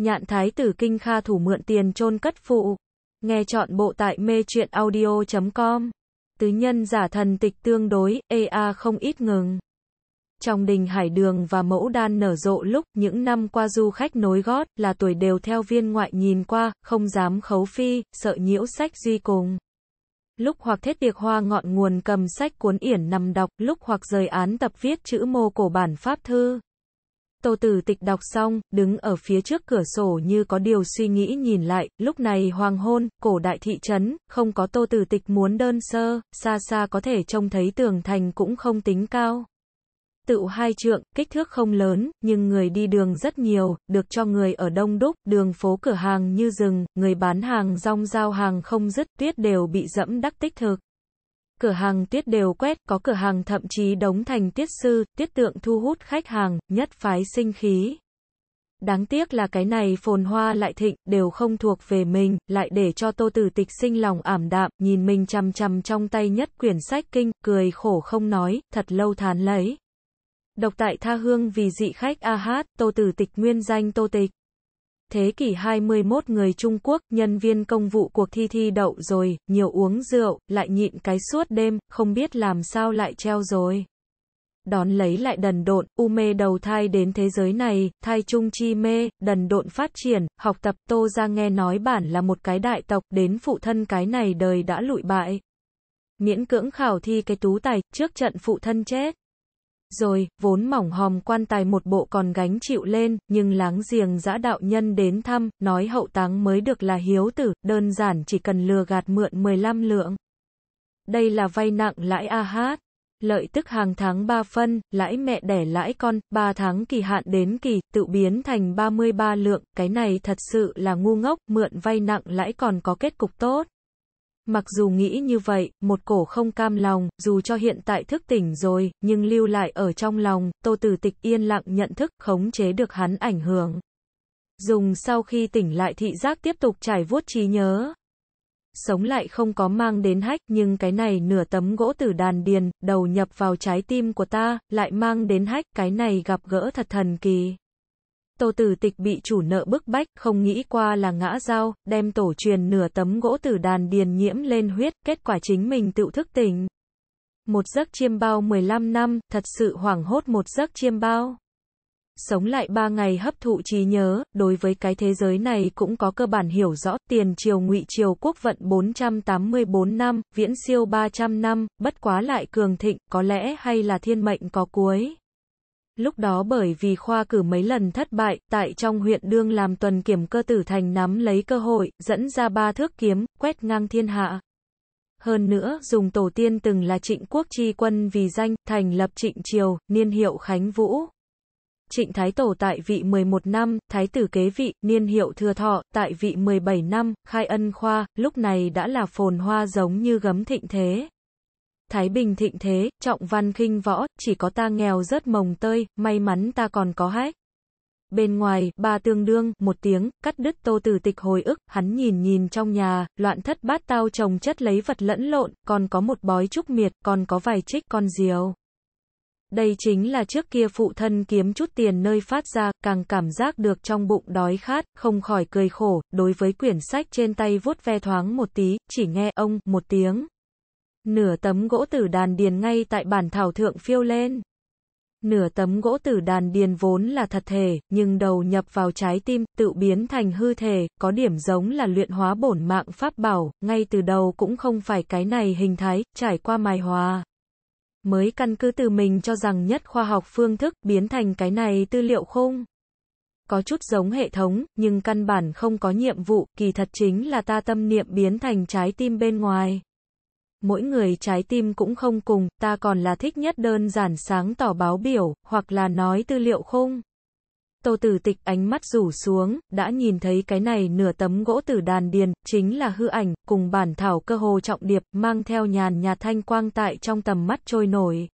Nhạn thái tử kinh kha thủ mượn tiền chôn cất phụ. Nghe chọn bộ tại mê truyện audio.com. Tứ nhân giả thần tịch tương đối, EA không ít ngừng. Trong đình hải đường và mẫu đan nở rộ lúc những năm qua du khách nối gót là tuổi đều theo viên ngoại nhìn qua, không dám khấu phi, sợ nhiễu sách duy cùng. Lúc hoặc thết tiệc hoa ngọn nguồn cầm sách cuốn yển nằm đọc, lúc hoặc rời án tập viết chữ mô cổ bản pháp thư. Tô Tử Tịch đọc xong, đứng ở phía trước cửa sổ như có điều suy nghĩ nhìn lại, lúc này hoàng hôn, cổ đại thị trấn, không có Tô Tử Tịch muốn đơn sơ, xa xa có thể trông thấy tường thành cũng không tính cao. Tự hai trượng, kích thước không lớn, nhưng người đi đường rất nhiều, được cho người ở đông đúc, đường phố cửa hàng như rừng, người bán hàng rong giao hàng không dứt, tuyết đều bị dẫm đắc tích thực cửa hàng tiết đều quét, có cửa hàng thậm chí đóng thành tiết sư, tiết tượng thu hút khách hàng, nhất phái sinh khí. Đáng tiếc là cái này phồn hoa lại thịnh, đều không thuộc về mình, lại để cho tô tử tịch sinh lòng ảm đạm, nhìn mình chằm chằm trong tay nhất quyển sách kinh, cười khổ không nói, thật lâu thán lấy. Độc tại tha hương vì dị khách A Hát, tô tử tịch nguyên danh tô tịch thế kỷ 21 người Trung Quốc, nhân viên công vụ cuộc thi thi đậu rồi, nhiều uống rượu, lại nhịn cái suốt đêm, không biết làm sao lại treo rồi. Đón lấy lại đần độn, u mê đầu thai đến thế giới này, thai trung chi mê, đần độn phát triển, học tập tô ra nghe nói bản là một cái đại tộc, đến phụ thân cái này đời đã lụi bại. Miễn cưỡng khảo thi cái tú tài, trước trận phụ thân chết. Rồi, vốn mỏng hòm quan tài một bộ còn gánh chịu lên, nhưng láng giềng giã đạo nhân đến thăm, nói hậu táng mới được là hiếu tử, đơn giản chỉ cần lừa gạt mượn 15 lượng. Đây là vay nặng lãi a hát. Lợi tức hàng tháng 3 phân, lãi mẹ đẻ lãi con, 3 tháng kỳ hạn đến kỳ, tự biến thành 33 lượng, cái này thật sự là ngu ngốc, mượn vay nặng lãi còn có kết cục tốt. Mặc dù nghĩ như vậy, một cổ không cam lòng, dù cho hiện tại thức tỉnh rồi, nhưng lưu lại ở trong lòng, tô tử tịch yên lặng nhận thức, khống chế được hắn ảnh hưởng. Dùng sau khi tỉnh lại thị giác tiếp tục trải vuốt trí nhớ. Sống lại không có mang đến hách, nhưng cái này nửa tấm gỗ tử đàn điền, đầu nhập vào trái tim của ta, lại mang đến hách, cái này gặp gỡ thật thần kỳ. Tô tử tịch bị chủ nợ bức bách, không nghĩ qua là ngã dao, đem tổ truyền nửa tấm gỗ tử đàn điền nhiễm lên huyết, kết quả chính mình tự thức tỉnh. Một giấc chiêm bao 15 năm, thật sự hoảng hốt một giấc chiêm bao. Sống lại ba ngày hấp thụ trí nhớ, đối với cái thế giới này cũng có cơ bản hiểu rõ, tiền triều ngụy triều quốc vận 484 năm, viễn siêu 300 năm, bất quá lại cường thịnh, có lẽ hay là thiên mệnh có cuối. Lúc đó bởi vì khoa cử mấy lần thất bại, tại trong huyện đương làm tuần kiểm cơ tử thành nắm lấy cơ hội, dẫn ra ba thước kiếm, quét ngang thiên hạ. Hơn nữa, dùng tổ tiên từng là trịnh quốc tri quân vì danh, thành lập trịnh triều, niên hiệu Khánh Vũ. Trịnh Thái Tổ tại vị 11 năm, Thái tử kế vị, niên hiệu Thừa Thọ, tại vị 17 năm, khai ân khoa, lúc này đã là phồn hoa giống như gấm thịnh thế. Thái Bình thịnh thế, trọng văn khinh võ, chỉ có ta nghèo rớt mồng tơi, may mắn ta còn có hách. Bên ngoài, ba tương đương, một tiếng, cắt đứt tô tử tịch hồi ức, hắn nhìn nhìn trong nhà, loạn thất bát tao trồng chất lấy vật lẫn lộn, còn có một bói trúc miệt, còn có vài trích con diều. Đây chính là trước kia phụ thân kiếm chút tiền nơi phát ra, càng cảm giác được trong bụng đói khát, không khỏi cười khổ, đối với quyển sách trên tay vuốt ve thoáng một tí, chỉ nghe ông, một tiếng. Nửa tấm gỗ tử đàn điền ngay tại bản thảo thượng phiêu lên. Nửa tấm gỗ tử đàn điền vốn là thật thể, nhưng đầu nhập vào trái tim, tự biến thành hư thể, có điểm giống là luyện hóa bổn mạng pháp bảo, ngay từ đầu cũng không phải cái này hình thái, trải qua mài hòa. Mới căn cứ từ mình cho rằng nhất khoa học phương thức, biến thành cái này tư liệu khung có chút giống hệ thống, nhưng căn bản không có nhiệm vụ, kỳ thật chính là ta tâm niệm biến thành trái tim bên ngoài mỗi người trái tim cũng không cùng, ta còn là thích nhất đơn giản sáng tỏ báo biểu, hoặc là nói tư liệu khung. Tô tử tịch ánh mắt rủ xuống, đã nhìn thấy cái này nửa tấm gỗ tử đàn điền, chính là hư ảnh, cùng bản thảo cơ hồ trọng điệp, mang theo nhàn nhà thanh quang tại trong tầm mắt trôi nổi.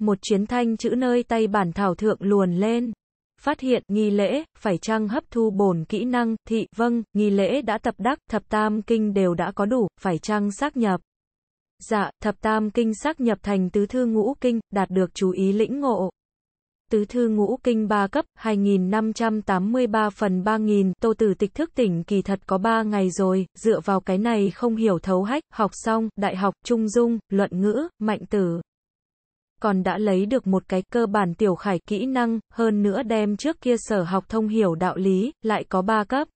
Một chuyến thanh chữ nơi tay bản thảo thượng luồn lên. Phát hiện, nghi lễ, phải chăng hấp thu bổn kỹ năng, thị, vâng, nghi lễ đã tập đắc, thập tam kinh đều đã có đủ, phải chăng xác nhập dạ, thập tam kinh xác nhập thành tứ thư ngũ kinh, đạt được chú ý lĩnh ngộ. Tứ thư ngũ kinh 3 cấp, 2583 phần 3000, tô tử tịch thức tỉnh kỳ thật có 3 ngày rồi, dựa vào cái này không hiểu thấu hách, học xong, đại học, trung dung, luận ngữ, mạnh tử còn đã lấy được một cái cơ bản tiểu khải kỹ năng, hơn nữa đem trước kia sở học thông hiểu đạo lý, lại có ba cấp.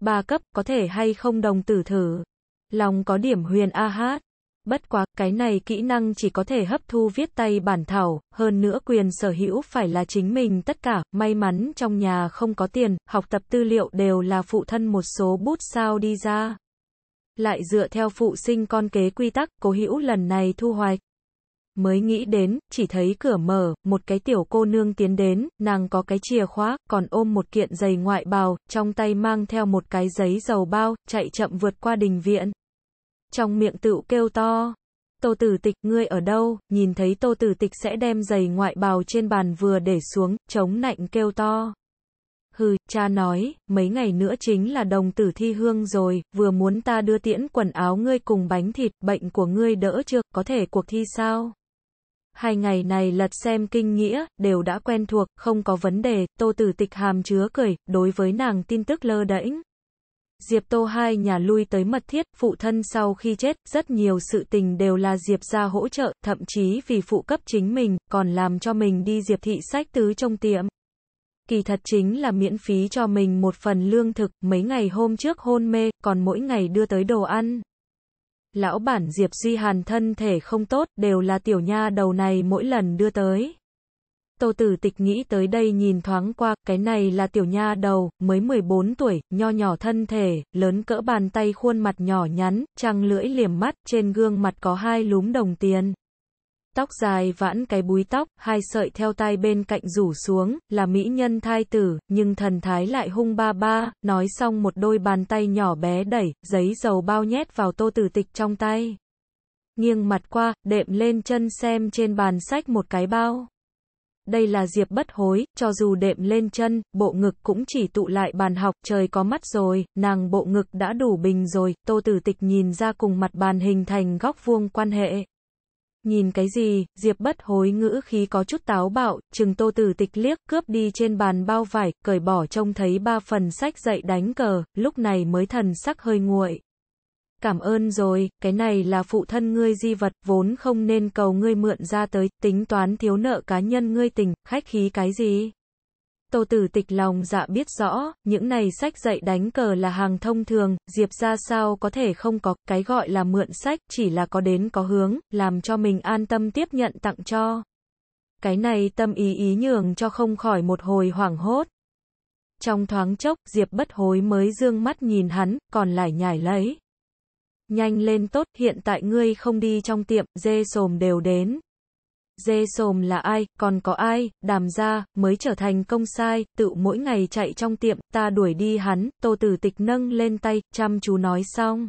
ba cấp, có thể hay không đồng tử thử. Lòng có điểm huyền a hát. Bất quá, cái này kỹ năng chỉ có thể hấp thu viết tay bản thảo, hơn nữa quyền sở hữu phải là chính mình tất cả, may mắn trong nhà không có tiền, học tập tư liệu đều là phụ thân một số bút sao đi ra. Lại dựa theo phụ sinh con kế quy tắc, cố hữu lần này thu hoài Mới nghĩ đến, chỉ thấy cửa mở, một cái tiểu cô nương tiến đến, nàng có cái chìa khóa, còn ôm một kiện giày ngoại bào, trong tay mang theo một cái giấy dầu bao, chạy chậm vượt qua đình viện trong miệng tựu kêu to. Tô tử tịch, ngươi ở đâu, nhìn thấy tô tử tịch sẽ đem giày ngoại bào trên bàn vừa để xuống, chống nạnh kêu to. Hừ, cha nói, mấy ngày nữa chính là đồng tử thi hương rồi, vừa muốn ta đưa tiễn quần áo ngươi cùng bánh thịt, bệnh của ngươi đỡ chưa, có thể cuộc thi sao? Hai ngày này lật xem kinh nghĩa, đều đã quen thuộc, không có vấn đề, tô tử tịch hàm chứa cười, đối với nàng tin tức lơ đễnh. Diệp Tô hai nhà lui tới mật thiết, phụ thân sau khi chết, rất nhiều sự tình đều là Diệp gia hỗ trợ, thậm chí vì phụ cấp chính mình, còn làm cho mình đi Diệp thị sách tứ trong tiệm. Kỳ thật chính là miễn phí cho mình một phần lương thực, mấy ngày hôm trước hôn mê, còn mỗi ngày đưa tới đồ ăn. Lão bản Diệp Duy Hàn thân thể không tốt, đều là tiểu nha đầu này mỗi lần đưa tới. Tô Tử Tịch nghĩ tới đây nhìn thoáng qua, cái này là tiểu nha đầu, mới 14 tuổi, nho nhỏ thân thể, lớn cỡ bàn tay khuôn mặt nhỏ nhắn, trăng lưỡi liềm mắt, trên gương mặt có hai lúm đồng tiền. Tóc dài vãn cái búi tóc, hai sợi theo tai bên cạnh rủ xuống, là mỹ nhân thai tử, nhưng thần thái lại hung ba ba, nói xong một đôi bàn tay nhỏ bé đẩy, giấy dầu bao nhét vào tô tử tịch trong tay. Nghiêng mặt qua, đệm lên chân xem trên bàn sách một cái bao đây là Diệp bất hối, cho dù đệm lên chân, bộ ngực cũng chỉ tụ lại bàn học, trời có mắt rồi, nàng bộ ngực đã đủ bình rồi, tô tử tịch nhìn ra cùng mặt bàn hình thành góc vuông quan hệ. Nhìn cái gì, Diệp bất hối ngữ khí có chút táo bạo, chừng tô tử tịch liếc, cướp đi trên bàn bao vải, cởi bỏ trông thấy ba phần sách dậy đánh cờ, lúc này mới thần sắc hơi nguội cảm ơn rồi, cái này là phụ thân ngươi di vật, vốn không nên cầu ngươi mượn ra tới, tính toán thiếu nợ cá nhân ngươi tình, khách khí cái gì. Tô tử tịch lòng dạ biết rõ, những này sách dạy đánh cờ là hàng thông thường, diệp ra sao có thể không có, cái gọi là mượn sách, chỉ là có đến có hướng, làm cho mình an tâm tiếp nhận tặng cho. Cái này tâm ý ý nhường cho không khỏi một hồi hoảng hốt. Trong thoáng chốc, Diệp bất hối mới dương mắt nhìn hắn, còn lại nhảy lấy. Nhanh lên tốt, hiện tại ngươi không đi trong tiệm, dê sồm đều đến. Dê sồm là ai, còn có ai, đàm ra, mới trở thành công sai, tự mỗi ngày chạy trong tiệm, ta đuổi đi hắn, tô tử tịch nâng lên tay, chăm chú nói xong.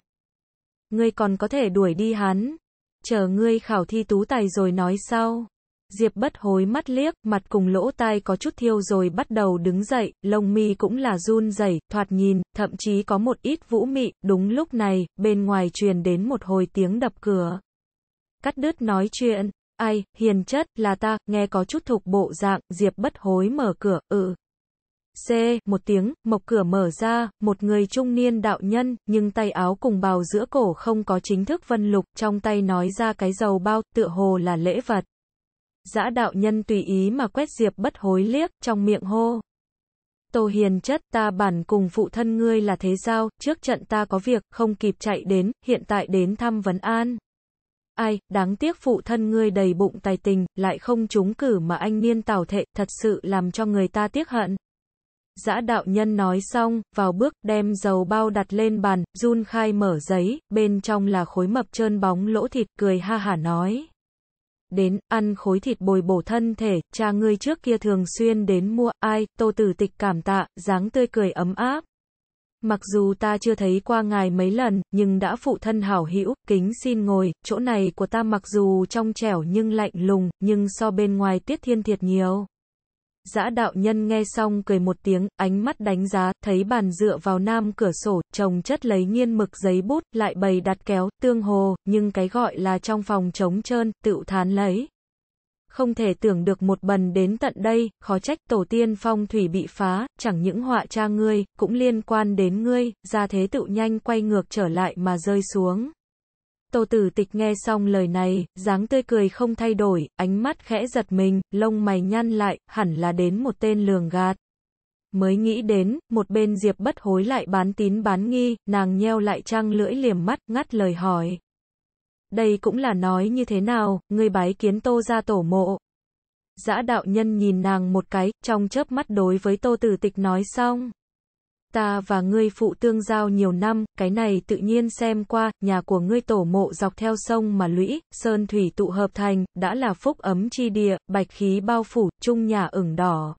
Ngươi còn có thể đuổi đi hắn. Chờ ngươi khảo thi tú tài rồi nói sau. Diệp bất hối mắt liếc, mặt cùng lỗ tai có chút thiêu rồi bắt đầu đứng dậy, lông mi cũng là run rẩy, thoạt nhìn, thậm chí có một ít vũ mị, đúng lúc này, bên ngoài truyền đến một hồi tiếng đập cửa. Cắt đứt nói chuyện, ai, hiền chất, là ta, nghe có chút thục bộ dạng, Diệp bất hối mở cửa, ừ. C, một tiếng, mộc cửa mở ra, một người trung niên đạo nhân, nhưng tay áo cùng bào giữa cổ không có chính thức vân lục, trong tay nói ra cái dầu bao, tựa hồ là lễ vật. Giã đạo nhân tùy ý mà quét Diệp bất hối liếc, trong miệng hô. Tô hiền chất ta bản cùng phụ thân ngươi là thế giao, trước trận ta có việc, không kịp chạy đến, hiện tại đến thăm vấn an. Ai, đáng tiếc phụ thân ngươi đầy bụng tài tình, lại không trúng cử mà anh niên tào thệ, thật sự làm cho người ta tiếc hận. Giã đạo nhân nói xong, vào bước, đem dầu bao đặt lên bàn, run khai mở giấy, bên trong là khối mập trơn bóng lỗ thịt, cười ha hả nói đến, ăn khối thịt bồi bổ thân thể, cha ngươi trước kia thường xuyên đến mua, ai, tô tử tịch cảm tạ, dáng tươi cười ấm áp. Mặc dù ta chưa thấy qua ngài mấy lần, nhưng đã phụ thân hảo hữu, kính xin ngồi, chỗ này của ta mặc dù trong trẻo nhưng lạnh lùng, nhưng so bên ngoài tiết thiên thiệt nhiều. Giã đạo nhân nghe xong cười một tiếng, ánh mắt đánh giá, thấy bàn dựa vào nam cửa sổ, chồng chất lấy nghiên mực giấy bút, lại bày đặt kéo, tương hồ, nhưng cái gọi là trong phòng trống trơn, tựu thán lấy. Không thể tưởng được một bần đến tận đây, khó trách tổ tiên phong thủy bị phá, chẳng những họa cha ngươi, cũng liên quan đến ngươi, ra thế tự nhanh quay ngược trở lại mà rơi xuống. Tô Tử Tịch nghe xong lời này, dáng tươi cười không thay đổi, ánh mắt khẽ giật mình, lông mày nhăn lại, hẳn là đến một tên lường gạt. Mới nghĩ đến, một bên Diệp bất hối lại bán tín bán nghi, nàng nheo lại trăng lưỡi liềm mắt, ngắt lời hỏi. Đây cũng là nói như thế nào, ngươi bái kiến Tô gia tổ mộ. Dã đạo nhân nhìn nàng một cái, trong chớp mắt đối với Tô Tử Tịch nói xong ta và ngươi phụ tương giao nhiều năm, cái này tự nhiên xem qua, nhà của ngươi tổ mộ dọc theo sông mà lũy, sơn thủy tụ hợp thành, đã là phúc ấm chi địa, bạch khí bao phủ, chung nhà ửng đỏ.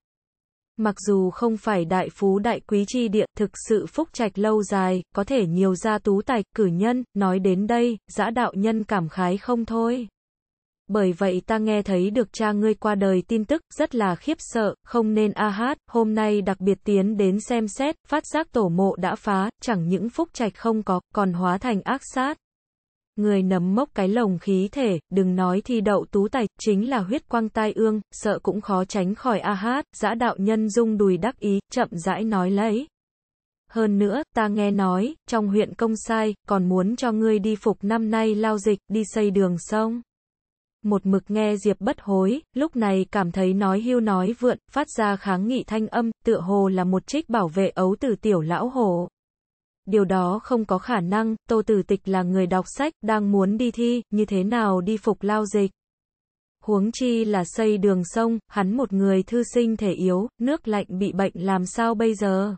Mặc dù không phải đại phú đại quý chi địa, thực sự phúc trạch lâu dài, có thể nhiều gia tú tài, cử nhân, nói đến đây, giã đạo nhân cảm khái không thôi bởi vậy ta nghe thấy được cha ngươi qua đời tin tức, rất là khiếp sợ, không nên a hát, hôm nay đặc biệt tiến đến xem xét, phát giác tổ mộ đã phá, chẳng những phúc trạch không có, còn hóa thành ác sát. Người nấm mốc cái lồng khí thể, đừng nói thi đậu tú tài, chính là huyết quang tai ương, sợ cũng khó tránh khỏi a hát, giã đạo nhân dung đùi đắc ý, chậm rãi nói lấy. Hơn nữa, ta nghe nói, trong huyện công sai, còn muốn cho ngươi đi phục năm nay lao dịch, đi xây đường sông một mực nghe Diệp bất hối, lúc này cảm thấy nói hưu nói vượn, phát ra kháng nghị thanh âm, tựa hồ là một trích bảo vệ ấu từ tiểu lão hồ. Điều đó không có khả năng, Tô Tử Tịch là người đọc sách, đang muốn đi thi, như thế nào đi phục lao dịch. Huống chi là xây đường sông, hắn một người thư sinh thể yếu, nước lạnh bị bệnh làm sao bây giờ?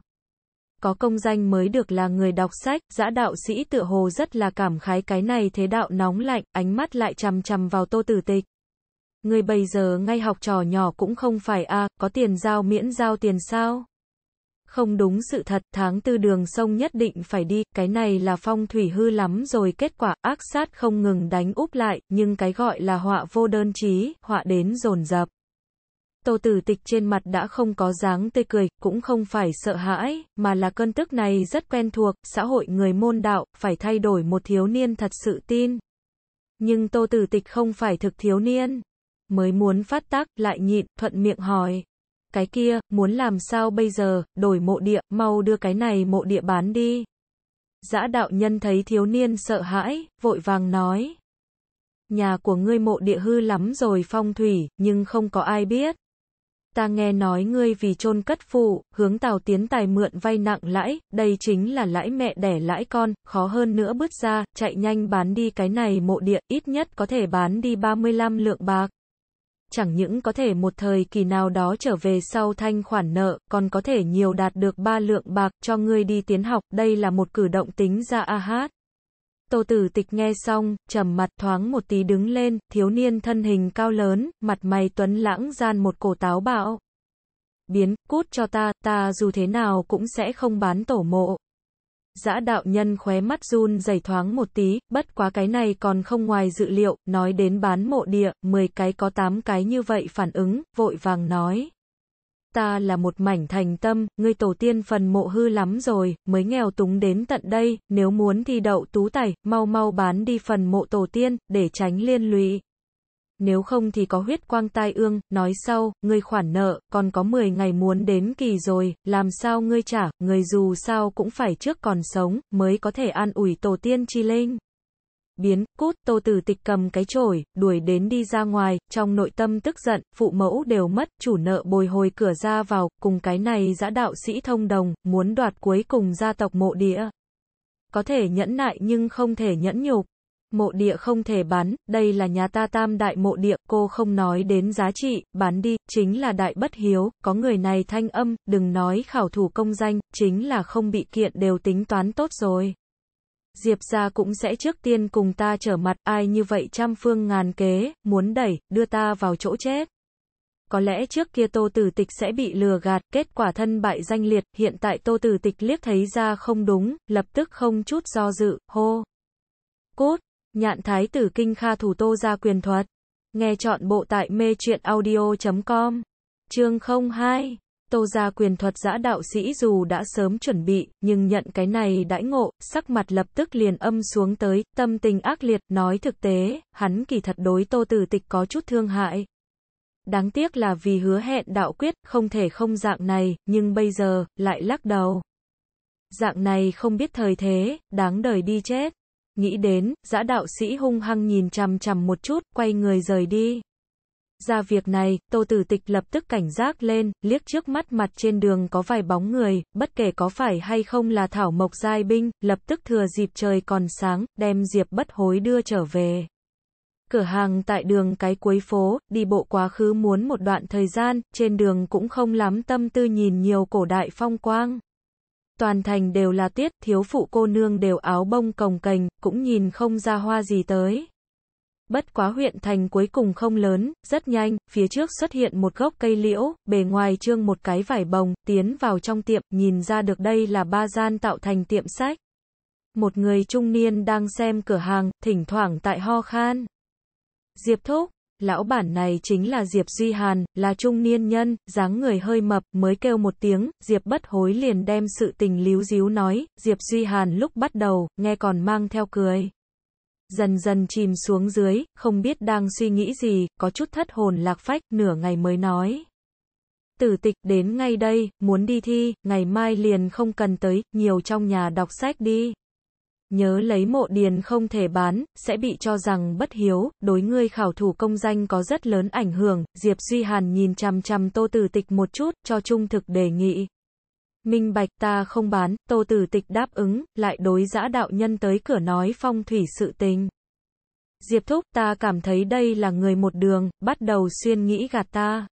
có công danh mới được là người đọc sách, giã đạo sĩ tựa hồ rất là cảm khái cái này thế đạo nóng lạnh, ánh mắt lại chằm chằm vào tô tử tịch. Người bây giờ ngay học trò nhỏ cũng không phải a có tiền giao miễn giao tiền sao? Không đúng sự thật, tháng tư đường sông nhất định phải đi, cái này là phong thủy hư lắm rồi kết quả, ác sát không ngừng đánh úp lại, nhưng cái gọi là họa vô đơn trí, họa đến dồn dập Tô Tử Tịch trên mặt đã không có dáng tươi cười, cũng không phải sợ hãi, mà là cơn tức này rất quen thuộc, xã hội người môn đạo, phải thay đổi một thiếu niên thật sự tin. Nhưng Tô Tử Tịch không phải thực thiếu niên, mới muốn phát tác, lại nhịn, thuận miệng hỏi. Cái kia, muốn làm sao bây giờ, đổi mộ địa, mau đưa cái này mộ địa bán đi. Giã đạo nhân thấy thiếu niên sợ hãi, vội vàng nói. Nhà của ngươi mộ địa hư lắm rồi phong thủy, nhưng không có ai biết ta nghe nói ngươi vì chôn cất phụ, hướng tàu Tiến Tài mượn vay nặng lãi, đây chính là lãi mẹ đẻ lãi con, khó hơn nữa bứt ra, chạy nhanh bán đi cái này mộ địa, ít nhất có thể bán đi 35 lượng bạc. Chẳng những có thể một thời kỳ nào đó trở về sau thanh khoản nợ, còn có thể nhiều đạt được 3 lượng bạc cho ngươi đi tiến học, đây là một cử động tính ra a hát. Tô tử tịch nghe xong, trầm mặt thoáng một tí đứng lên, thiếu niên thân hình cao lớn, mặt mày tuấn lãng gian một cổ táo bạo. Biến, cút cho ta, ta dù thế nào cũng sẽ không bán tổ mộ. Giã đạo nhân khóe mắt run dày thoáng một tí, bất quá cái này còn không ngoài dự liệu, nói đến bán mộ địa, 10 cái có 8 cái như vậy phản ứng, vội vàng nói ta là một mảnh thành tâm, ngươi tổ tiên phần mộ hư lắm rồi, mới nghèo túng đến tận đây, nếu muốn thì đậu tú tẩy, mau mau bán đi phần mộ tổ tiên, để tránh liên lụy. Nếu không thì có huyết quang tai ương, nói sau, ngươi khoản nợ, còn có 10 ngày muốn đến kỳ rồi, làm sao ngươi trả, Ngươi dù sao cũng phải trước còn sống, mới có thể an ủi tổ tiên chi linh biến, cút, tô tử tịch cầm cái chổi, đuổi đến đi ra ngoài, trong nội tâm tức giận, phụ mẫu đều mất, chủ nợ bồi hồi cửa ra vào, cùng cái này giã đạo sĩ thông đồng, muốn đoạt cuối cùng gia tộc mộ địa. Có thể nhẫn nại nhưng không thể nhẫn nhục. Mộ địa không thể bán, đây là nhà ta tam đại mộ địa, cô không nói đến giá trị, bán đi, chính là đại bất hiếu, có người này thanh âm, đừng nói khảo thủ công danh, chính là không bị kiện đều tính toán tốt rồi. Diệp gia cũng sẽ trước tiên cùng ta trở mặt, ai như vậy trăm phương ngàn kế, muốn đẩy, đưa ta vào chỗ chết. Có lẽ trước kia Tô Tử Tịch sẽ bị lừa gạt, kết quả thân bại danh liệt, hiện tại Tô Tử Tịch liếc thấy ra không đúng, lập tức không chút do dự, hô. Cốt, nhạn thái tử kinh kha thủ Tô ra quyền thuật. Nghe chọn bộ tại mê truyện audio.com. Chương 02 Tô gia quyền thuật giã đạo sĩ dù đã sớm chuẩn bị, nhưng nhận cái này đãi ngộ, sắc mặt lập tức liền âm xuống tới, tâm tình ác liệt, nói thực tế, hắn kỳ thật đối tô tử tịch có chút thương hại. Đáng tiếc là vì hứa hẹn đạo quyết, không thể không dạng này, nhưng bây giờ, lại lắc đầu. Dạng này không biết thời thế, đáng đời đi chết. Nghĩ đến, giã đạo sĩ hung hăng nhìn chằm chằm một chút, quay người rời đi ra việc này, Tô Tử Tịch lập tức cảnh giác lên, liếc trước mắt mặt trên đường có vài bóng người, bất kể có phải hay không là Thảo Mộc Giai Binh, lập tức thừa dịp trời còn sáng, đem Diệp bất hối đưa trở về. Cửa hàng tại đường cái cuối phố, đi bộ quá khứ muốn một đoạn thời gian, trên đường cũng không lắm tâm tư nhìn nhiều cổ đại phong quang. Toàn thành đều là tiết, thiếu phụ cô nương đều áo bông cồng cành, cũng nhìn không ra hoa gì tới. Bất quá huyện thành cuối cùng không lớn, rất nhanh, phía trước xuất hiện một gốc cây liễu, bề ngoài trương một cái vải bồng, tiến vào trong tiệm, nhìn ra được đây là ba gian tạo thành tiệm sách. Một người trung niên đang xem cửa hàng, thỉnh thoảng tại ho khan. Diệp Thúc, lão bản này chính là Diệp Duy Hàn, là trung niên nhân, dáng người hơi mập, mới kêu một tiếng, Diệp bất hối liền đem sự tình líu díu nói, Diệp Duy Hàn lúc bắt đầu, nghe còn mang theo cười dần dần chìm xuống dưới, không biết đang suy nghĩ gì, có chút thất hồn lạc phách, nửa ngày mới nói. Tử tịch đến ngay đây, muốn đi thi, ngày mai liền không cần tới, nhiều trong nhà đọc sách đi. Nhớ lấy mộ điền không thể bán, sẽ bị cho rằng bất hiếu, đối ngươi khảo thủ công danh có rất lớn ảnh hưởng, Diệp Duy Hàn nhìn chằm chằm tô tử tịch một chút, cho trung thực đề nghị. Minh bạch ta không bán, tô tử tịch đáp ứng, lại đối giã đạo nhân tới cửa nói phong thủy sự tình. Diệp thúc ta cảm thấy đây là người một đường, bắt đầu xuyên nghĩ gạt ta.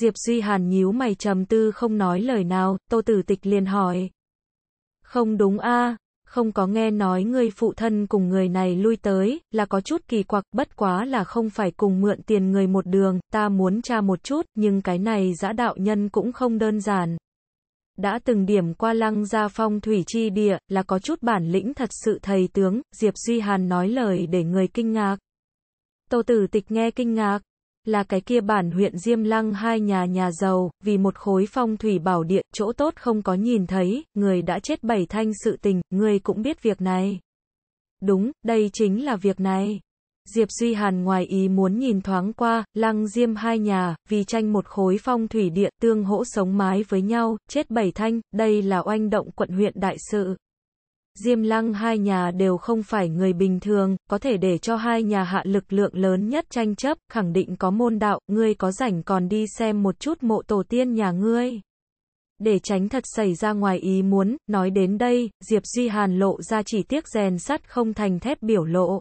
Diệp Duy Hàn nhíu mày trầm tư không nói lời nào, tô tử tịch liền hỏi. Không đúng a không có nghe nói người phụ thân cùng người này lui tới, là có chút kỳ quặc, bất quá là không phải cùng mượn tiền người một đường, ta muốn tra một chút, nhưng cái này giã đạo nhân cũng không đơn giản, đã từng điểm qua lăng gia phong thủy chi địa, là có chút bản lĩnh thật sự thầy tướng, Diệp Duy Hàn nói lời để người kinh ngạc. Tô tử tịch nghe kinh ngạc, là cái kia bản huyện Diêm Lăng hai nhà nhà giàu, vì một khối phong thủy bảo địa, chỗ tốt không có nhìn thấy, người đã chết bảy thanh sự tình, người cũng biết việc này. Đúng, đây chính là việc này. Diệp Duy Hàn ngoài ý muốn nhìn thoáng qua, lăng diêm hai nhà, vì tranh một khối phong thủy địa, tương hỗ sống mái với nhau, chết bảy thanh, đây là oanh động quận huyện đại sự. Diêm lăng hai nhà đều không phải người bình thường, có thể để cho hai nhà hạ lực lượng lớn nhất tranh chấp, khẳng định có môn đạo, ngươi có rảnh còn đi xem một chút mộ tổ tiên nhà ngươi. Để tránh thật xảy ra ngoài ý muốn, nói đến đây, Diệp Duy Hàn lộ ra chỉ tiếc rèn sắt không thành thép biểu lộ.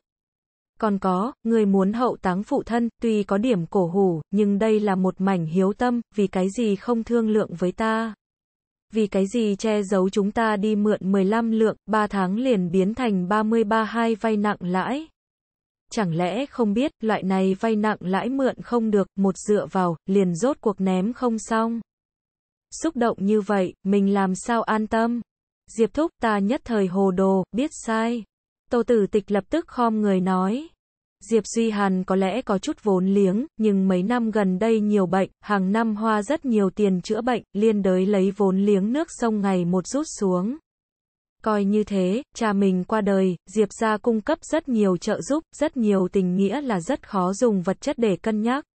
Còn có, người muốn hậu táng phụ thân, tuy có điểm cổ hủ, nhưng đây là một mảnh hiếu tâm, vì cái gì không thương lượng với ta. Vì cái gì che giấu chúng ta đi mượn 15 lượng, 3 tháng liền biến thành 33 hai vay nặng lãi. Chẳng lẽ không biết, loại này vay nặng lãi mượn không được, một dựa vào, liền rốt cuộc ném không xong. Xúc động như vậy, mình làm sao an tâm. Diệp Thúc ta nhất thời hồ đồ, biết sai. Tô Tử Tịch lập tức khom người nói. Diệp Duy Hàn có lẽ có chút vốn liếng, nhưng mấy năm gần đây nhiều bệnh, hàng năm hoa rất nhiều tiền chữa bệnh, liên đới lấy vốn liếng nước sông ngày một rút xuống. Coi như thế, cha mình qua đời, Diệp gia cung cấp rất nhiều trợ giúp, rất nhiều tình nghĩa là rất khó dùng vật chất để cân nhắc.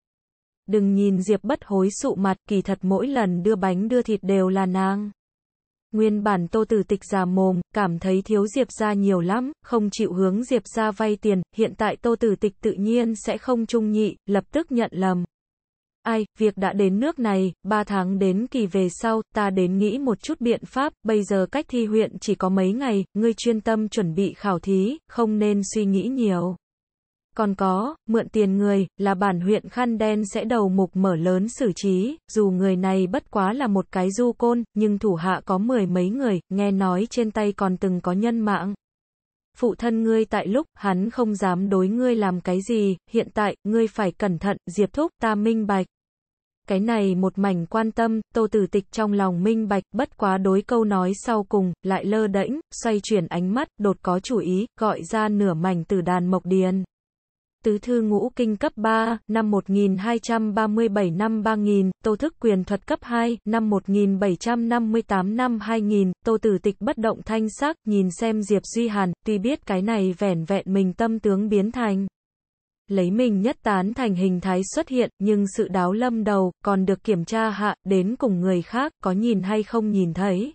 Đừng nhìn Diệp bất hối sụ mặt, kỳ thật mỗi lần đưa bánh đưa thịt đều là nàng. Nguyên bản Tô Tử Tịch già mồm, cảm thấy thiếu Diệp gia nhiều lắm, không chịu hướng Diệp gia vay tiền, hiện tại Tô Tử Tịch tự nhiên sẽ không trung nhị, lập tức nhận lầm. Ai, việc đã đến nước này, ba tháng đến kỳ về sau, ta đến nghĩ một chút biện pháp, bây giờ cách thi huyện chỉ có mấy ngày, ngươi chuyên tâm chuẩn bị khảo thí, không nên suy nghĩ nhiều. Còn có, mượn tiền người, là bản huyện khăn đen sẽ đầu mục mở lớn xử trí, dù người này bất quá là một cái du côn, nhưng thủ hạ có mười mấy người, nghe nói trên tay còn từng có nhân mạng. Phụ thân ngươi tại lúc, hắn không dám đối ngươi làm cái gì, hiện tại, ngươi phải cẩn thận, diệp thúc, ta minh bạch. Cái này một mảnh quan tâm, tô tử tịch trong lòng minh bạch, bất quá đối câu nói sau cùng, lại lơ đễnh xoay chuyển ánh mắt, đột có chủ ý, gọi ra nửa mảnh từ đàn mộc điền tứ thư ngũ kinh cấp 3, năm 1237 năm 3000, Tô thức quyền thuật cấp 2, năm 1758 năm 2000, Tô tử tịch bất động thanh sắc, nhìn xem Diệp Duy Hàn, tuy biết cái này vẻn vẹn mình tâm tướng biến thành lấy mình nhất tán thành hình thái xuất hiện, nhưng sự đáo lâm đầu, còn được kiểm tra hạ, đến cùng người khác, có nhìn hay không nhìn thấy.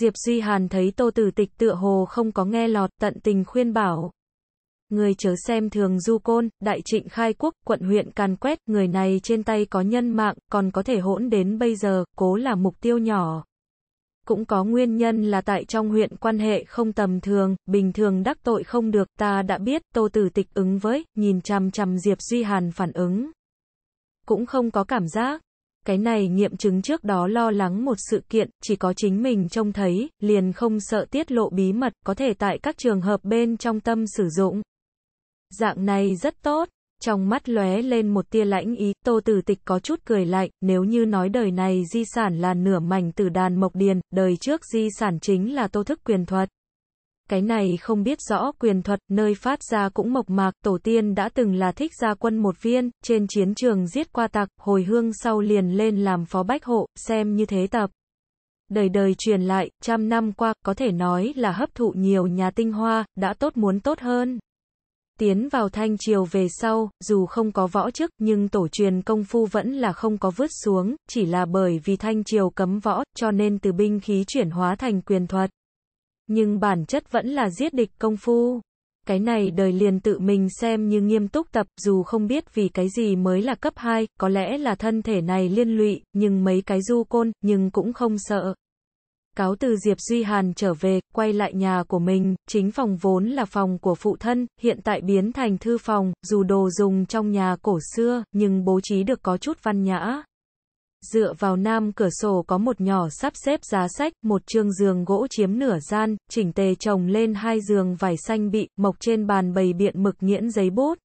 Diệp Duy Hàn thấy Tô Tử Tịch tựa hồ không có nghe lọt, tận tình khuyên bảo người chớ xem thường du côn, đại trịnh khai quốc, quận huyện càn quét, người này trên tay có nhân mạng, còn có thể hỗn đến bây giờ, cố là mục tiêu nhỏ. Cũng có nguyên nhân là tại trong huyện quan hệ không tầm thường, bình thường đắc tội không được, ta đã biết, tô tử tịch ứng với, nhìn chằm chằm Diệp Duy Hàn phản ứng. Cũng không có cảm giác. Cái này nghiệm chứng trước đó lo lắng một sự kiện, chỉ có chính mình trông thấy, liền không sợ tiết lộ bí mật, có thể tại các trường hợp bên trong tâm sử dụng. Dạng này rất tốt. Trong mắt lóe lên một tia lãnh ý, Tô Tử Tịch có chút cười lạnh, nếu như nói đời này di sản là nửa mảnh từ đàn mộc điền, đời trước di sản chính là Tô thức quyền thuật. Cái này không biết rõ quyền thuật, nơi phát ra cũng mộc mạc, tổ tiên đã từng là thích gia quân một viên, trên chiến trường giết qua tặc, hồi hương sau liền lên làm phó bách hộ, xem như thế tập. Đời đời truyền lại, trăm năm qua, có thể nói là hấp thụ nhiều nhà tinh hoa, đã tốt muốn tốt hơn. Tiến vào thanh triều về sau, dù không có võ chức nhưng tổ truyền công phu vẫn là không có vứt xuống, chỉ là bởi vì thanh triều cấm võ, cho nên từ binh khí chuyển hóa thành quyền thuật. Nhưng bản chất vẫn là giết địch công phu. Cái này đời liền tự mình xem như nghiêm túc tập, dù không biết vì cái gì mới là cấp 2, có lẽ là thân thể này liên lụy, nhưng mấy cái du côn, nhưng cũng không sợ. Cáo từ Diệp Duy Hàn trở về, quay lại nhà của mình, chính phòng vốn là phòng của phụ thân, hiện tại biến thành thư phòng, dù đồ dùng trong nhà cổ xưa, nhưng bố trí được có chút văn nhã. Dựa vào nam cửa sổ có một nhỏ sắp xếp giá sách, một chương giường gỗ chiếm nửa gian, chỉnh tề chồng lên hai giường vải xanh bị, mộc trên bàn bày biện mực nghiễn giấy bút.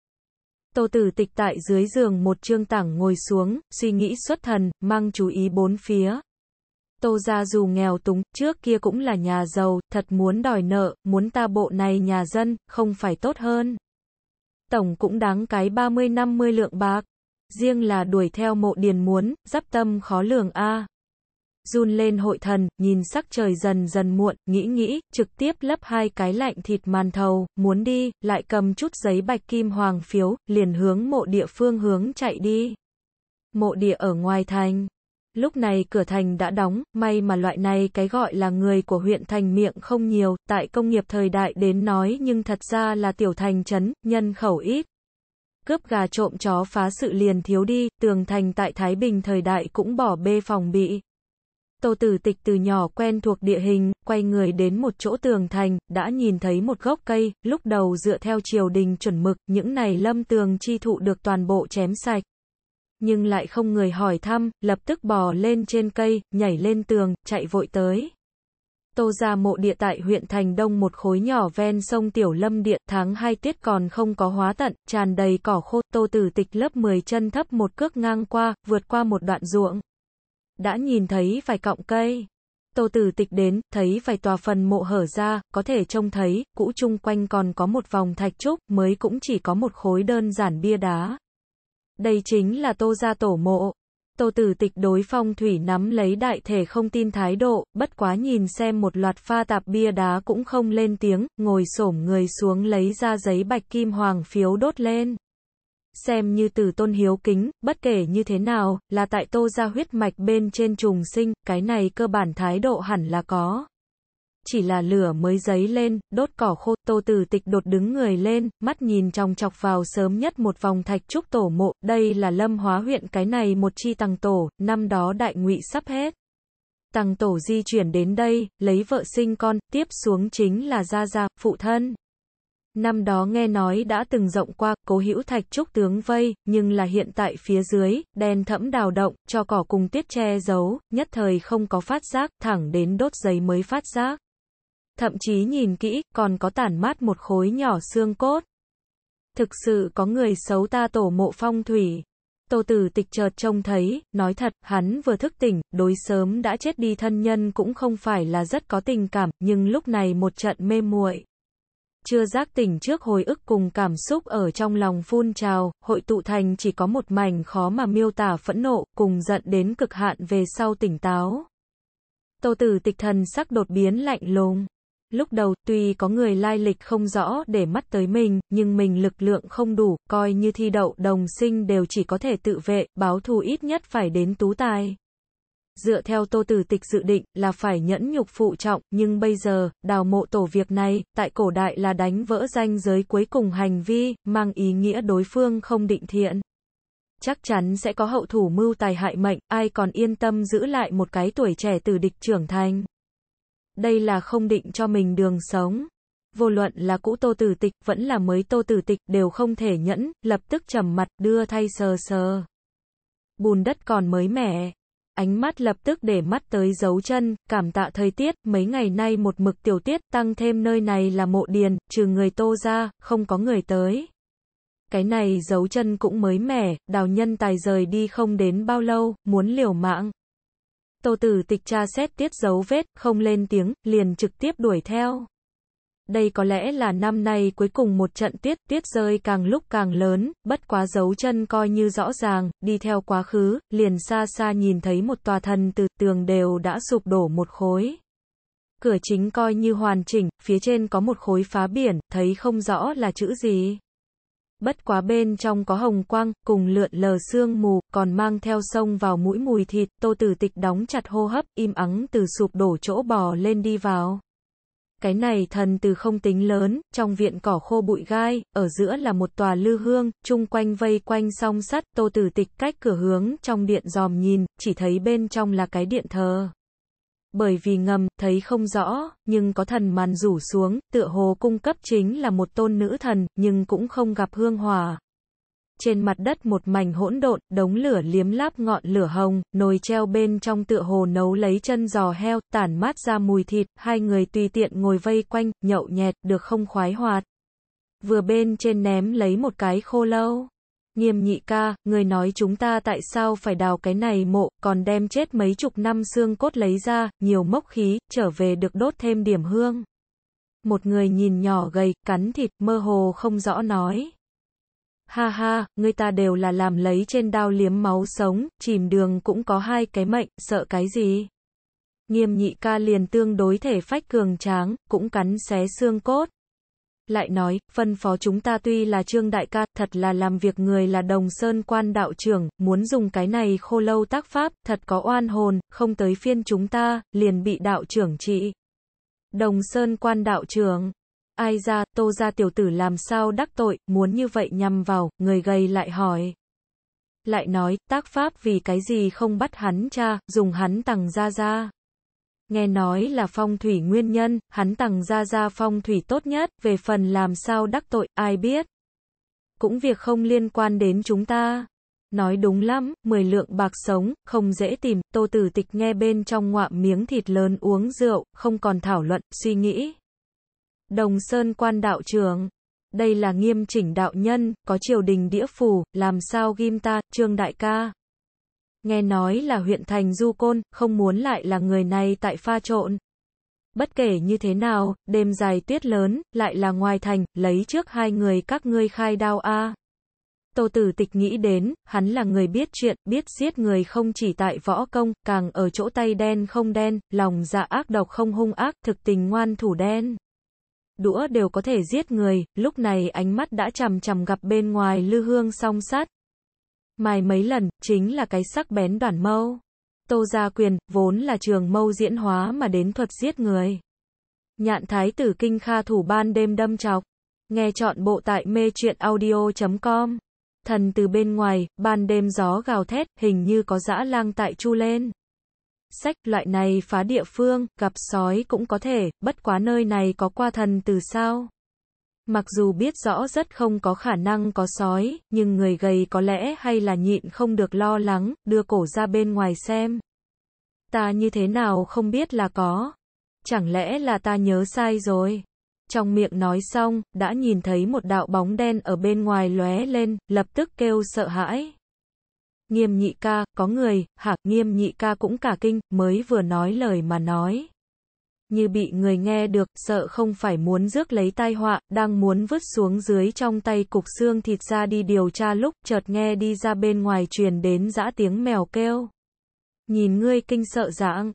Tô Tử Tịch tại dưới giường một trương tảng ngồi xuống, suy nghĩ xuất thần, mang chú ý bốn phía. Tô gia dù nghèo túng, trước kia cũng là nhà giàu, thật muốn đòi nợ, muốn ta bộ này nhà dân, không phải tốt hơn. Tổng cũng đáng cái 30-50 lượng bạc. Riêng là đuổi theo mộ điền muốn, dắp tâm khó lường a. À. Run lên hội thần, nhìn sắc trời dần dần muộn, nghĩ nghĩ, trực tiếp lấp hai cái lạnh thịt màn thầu, muốn đi, lại cầm chút giấy bạch kim hoàng phiếu, liền hướng mộ địa phương hướng chạy đi. Mộ địa ở ngoài thành. Lúc này cửa thành đã đóng, may mà loại này cái gọi là người của huyện thành miệng không nhiều, tại công nghiệp thời đại đến nói nhưng thật ra là tiểu thành trấn, nhân khẩu ít. Cướp gà trộm chó phá sự liền thiếu đi, tường thành tại Thái Bình thời đại cũng bỏ bê phòng bị. Tô tử tịch từ nhỏ quen thuộc địa hình, quay người đến một chỗ tường thành, đã nhìn thấy một gốc cây, lúc đầu dựa theo triều đình chuẩn mực, những này lâm tường chi thụ được toàn bộ chém sạch nhưng lại không người hỏi thăm, lập tức bò lên trên cây, nhảy lên tường, chạy vội tới. Tô ra mộ địa tại huyện Thành Đông một khối nhỏ ven sông Tiểu Lâm Điện, tháng 2 tiết còn không có hóa tận, tràn đầy cỏ khô, tô tử tịch lớp 10 chân thấp một cước ngang qua, vượt qua một đoạn ruộng. Đã nhìn thấy vài cọng cây. Tô tử tịch đến, thấy vài tòa phần mộ hở ra, có thể trông thấy, cũ chung quanh còn có một vòng thạch trúc, mới cũng chỉ có một khối đơn giản bia đá. Đây chính là Tô gia tổ mộ. Tô tử tịch đối phong thủy nắm lấy đại thể không tin thái độ, bất quá nhìn xem một loạt pha tạp bia đá cũng không lên tiếng, ngồi xổm người xuống lấy ra giấy bạch kim hoàng phiếu đốt lên. Xem như tử tôn hiếu kính, bất kể như thế nào, là tại tô gia huyết mạch bên trên trùng sinh, cái này cơ bản thái độ hẳn là có chỉ là lửa mới giấy lên, đốt cỏ khô, tô tử tịch đột đứng người lên, mắt nhìn trong chọc vào sớm nhất một vòng thạch trúc tổ mộ, đây là lâm hóa huyện cái này một chi tăng tổ, năm đó đại ngụy sắp hết. Tăng tổ di chuyển đến đây, lấy vợ sinh con, tiếp xuống chính là gia gia, phụ thân. Năm đó nghe nói đã từng rộng qua, cố hữu thạch trúc tướng vây, nhưng là hiện tại phía dưới, đen thẫm đào động, cho cỏ cùng tiết che giấu, nhất thời không có phát giác, thẳng đến đốt giấy mới phát giác thậm chí nhìn kỹ, còn có tản mát một khối nhỏ xương cốt. Thực sự có người xấu ta tổ mộ phong thủy. Tô tử tịch chợt trông thấy, nói thật, hắn vừa thức tỉnh, đối sớm đã chết đi thân nhân cũng không phải là rất có tình cảm, nhưng lúc này một trận mê muội. Chưa giác tỉnh trước hồi ức cùng cảm xúc ở trong lòng phun trào, hội tụ thành chỉ có một mảnh khó mà miêu tả phẫn nộ, cùng giận đến cực hạn về sau tỉnh táo. Tô tử tịch thần sắc đột biến lạnh lùng. Lúc đầu, tuy có người lai lịch không rõ để mắt tới mình, nhưng mình lực lượng không đủ, coi như thi đậu đồng sinh đều chỉ có thể tự vệ, báo thù ít nhất phải đến tú tài. Dựa theo tô tử tịch dự định là phải nhẫn nhục phụ trọng, nhưng bây giờ, đào mộ tổ việc này, tại cổ đại là đánh vỡ danh giới cuối cùng hành vi, mang ý nghĩa đối phương không định thiện chắc chắn sẽ có hậu thủ mưu tài hại mệnh, ai còn yên tâm giữ lại một cái tuổi trẻ từ địch trưởng thành đây là không định cho mình đường sống. Vô luận là cũ tô tử tịch, vẫn là mới tô tử tịch, đều không thể nhẫn, lập tức trầm mặt, đưa thay sờ sờ. Bùn đất còn mới mẻ. Ánh mắt lập tức để mắt tới dấu chân, cảm tạ thời tiết, mấy ngày nay một mực tiểu tiết, tăng thêm nơi này là mộ điền, trừ người tô ra, không có người tới. Cái này dấu chân cũng mới mẻ, đào nhân tài rời đi không đến bao lâu, muốn liều mạng, Tô Tử Tịch tra xét tiết dấu vết, không lên tiếng, liền trực tiếp đuổi theo. Đây có lẽ là năm nay cuối cùng một trận tiết, tiết rơi càng lúc càng lớn, bất quá dấu chân coi như rõ ràng, đi theo quá khứ, liền xa xa nhìn thấy một tòa thần từ tường đều đã sụp đổ một khối. Cửa chính coi như hoàn chỉnh, phía trên có một khối phá biển, thấy không rõ là chữ gì bất quá bên trong có hồng quang, cùng lượn lờ sương mù, còn mang theo sông vào mũi mùi thịt, tô tử tịch đóng chặt hô hấp, im ắng từ sụp đổ chỗ bò lên đi vào. Cái này thần từ không tính lớn, trong viện cỏ khô bụi gai, ở giữa là một tòa lư hương, chung quanh vây quanh song sắt, tô tử tịch cách cửa hướng trong điện dòm nhìn, chỉ thấy bên trong là cái điện thờ bởi vì ngầm, thấy không rõ, nhưng có thần màn rủ xuống, tựa hồ cung cấp chính là một tôn nữ thần, nhưng cũng không gặp hương hòa. Trên mặt đất một mảnh hỗn độn, đống lửa liếm láp ngọn lửa hồng, nồi treo bên trong tựa hồ nấu lấy chân giò heo, tản mát ra mùi thịt, hai người tùy tiện ngồi vây quanh, nhậu nhẹt, được không khoái hoạt. Vừa bên trên ném lấy một cái khô lâu nghiêm nhị ca, người nói chúng ta tại sao phải đào cái này mộ, còn đem chết mấy chục năm xương cốt lấy ra, nhiều mốc khí, trở về được đốt thêm điểm hương. Một người nhìn nhỏ gầy, cắn thịt, mơ hồ không rõ nói. Ha ha, người ta đều là làm lấy trên đao liếm máu sống, chìm đường cũng có hai cái mệnh, sợ cái gì? Nghiêm nhị ca liền tương đối thể phách cường tráng, cũng cắn xé xương cốt. Lại nói, phân phó chúng ta tuy là trương đại ca, thật là làm việc người là đồng sơn quan đạo trưởng, muốn dùng cái này khô lâu tác pháp, thật có oan hồn, không tới phiên chúng ta, liền bị đạo trưởng trị. Đồng sơn quan đạo trưởng. Ai ra, tô ra tiểu tử làm sao đắc tội, muốn như vậy nhằm vào, người gầy lại hỏi. Lại nói, tác pháp vì cái gì không bắt hắn cha, dùng hắn tằng ra ra. Nghe nói là phong thủy nguyên nhân, hắn tặng ra ra phong thủy tốt nhất, về phần làm sao đắc tội, ai biết. Cũng việc không liên quan đến chúng ta. Nói đúng lắm, 10 lượng bạc sống, không dễ tìm, tô tử tịch nghe bên trong ngoạm miếng thịt lớn uống rượu, không còn thảo luận, suy nghĩ. Đồng Sơn quan đạo trường. Đây là nghiêm chỉnh đạo nhân, có triều đình đĩa phù, làm sao ghim ta, trương đại ca nghe nói là huyện thành Du Côn, không muốn lại là người này tại pha trộn. Bất kể như thế nào, đêm dài tuyết lớn, lại là ngoài thành, lấy trước hai người các ngươi khai đao a. Tô Tử Tịch nghĩ đến, hắn là người biết chuyện, biết giết người không chỉ tại võ công, càng ở chỗ tay đen không đen, lòng dạ ác độc không hung ác, thực tình ngoan thủ đen. Đũa đều có thể giết người, lúc này ánh mắt đã chằm chằm gặp bên ngoài lư hương song sát, mài mấy lần, chính là cái sắc bén đoản mâu. Tô Gia Quyền, vốn là trường mâu diễn hóa mà đến thuật giết người. Nhạn Thái Tử Kinh Kha Thủ Ban đêm đâm chọc. Nghe chọn bộ tại mê truyện audio.com. Thần từ bên ngoài, ban đêm gió gào thét, hình như có dã lang tại chu lên. Sách loại này phá địa phương, gặp sói cũng có thể, bất quá nơi này có qua thần từ sao? Mặc dù biết rõ rất không có khả năng có sói, nhưng người gầy có lẽ hay là nhịn không được lo lắng, đưa cổ ra bên ngoài xem. Ta như thế nào không biết là có. Chẳng lẽ là ta nhớ sai rồi? Trong miệng nói xong, đã nhìn thấy một đạo bóng đen ở bên ngoài lóe lên, lập tức kêu sợ hãi. Nghiêm nhị ca, có người, hạc nghiêm nhị ca cũng cả kinh, mới vừa nói lời mà nói như bị người nghe được, sợ không phải muốn rước lấy tai họa, đang muốn vứt xuống dưới trong tay cục xương thịt ra đi điều tra lúc, chợt nghe đi ra bên ngoài truyền đến dã tiếng mèo kêu. Nhìn ngươi kinh sợ dạng,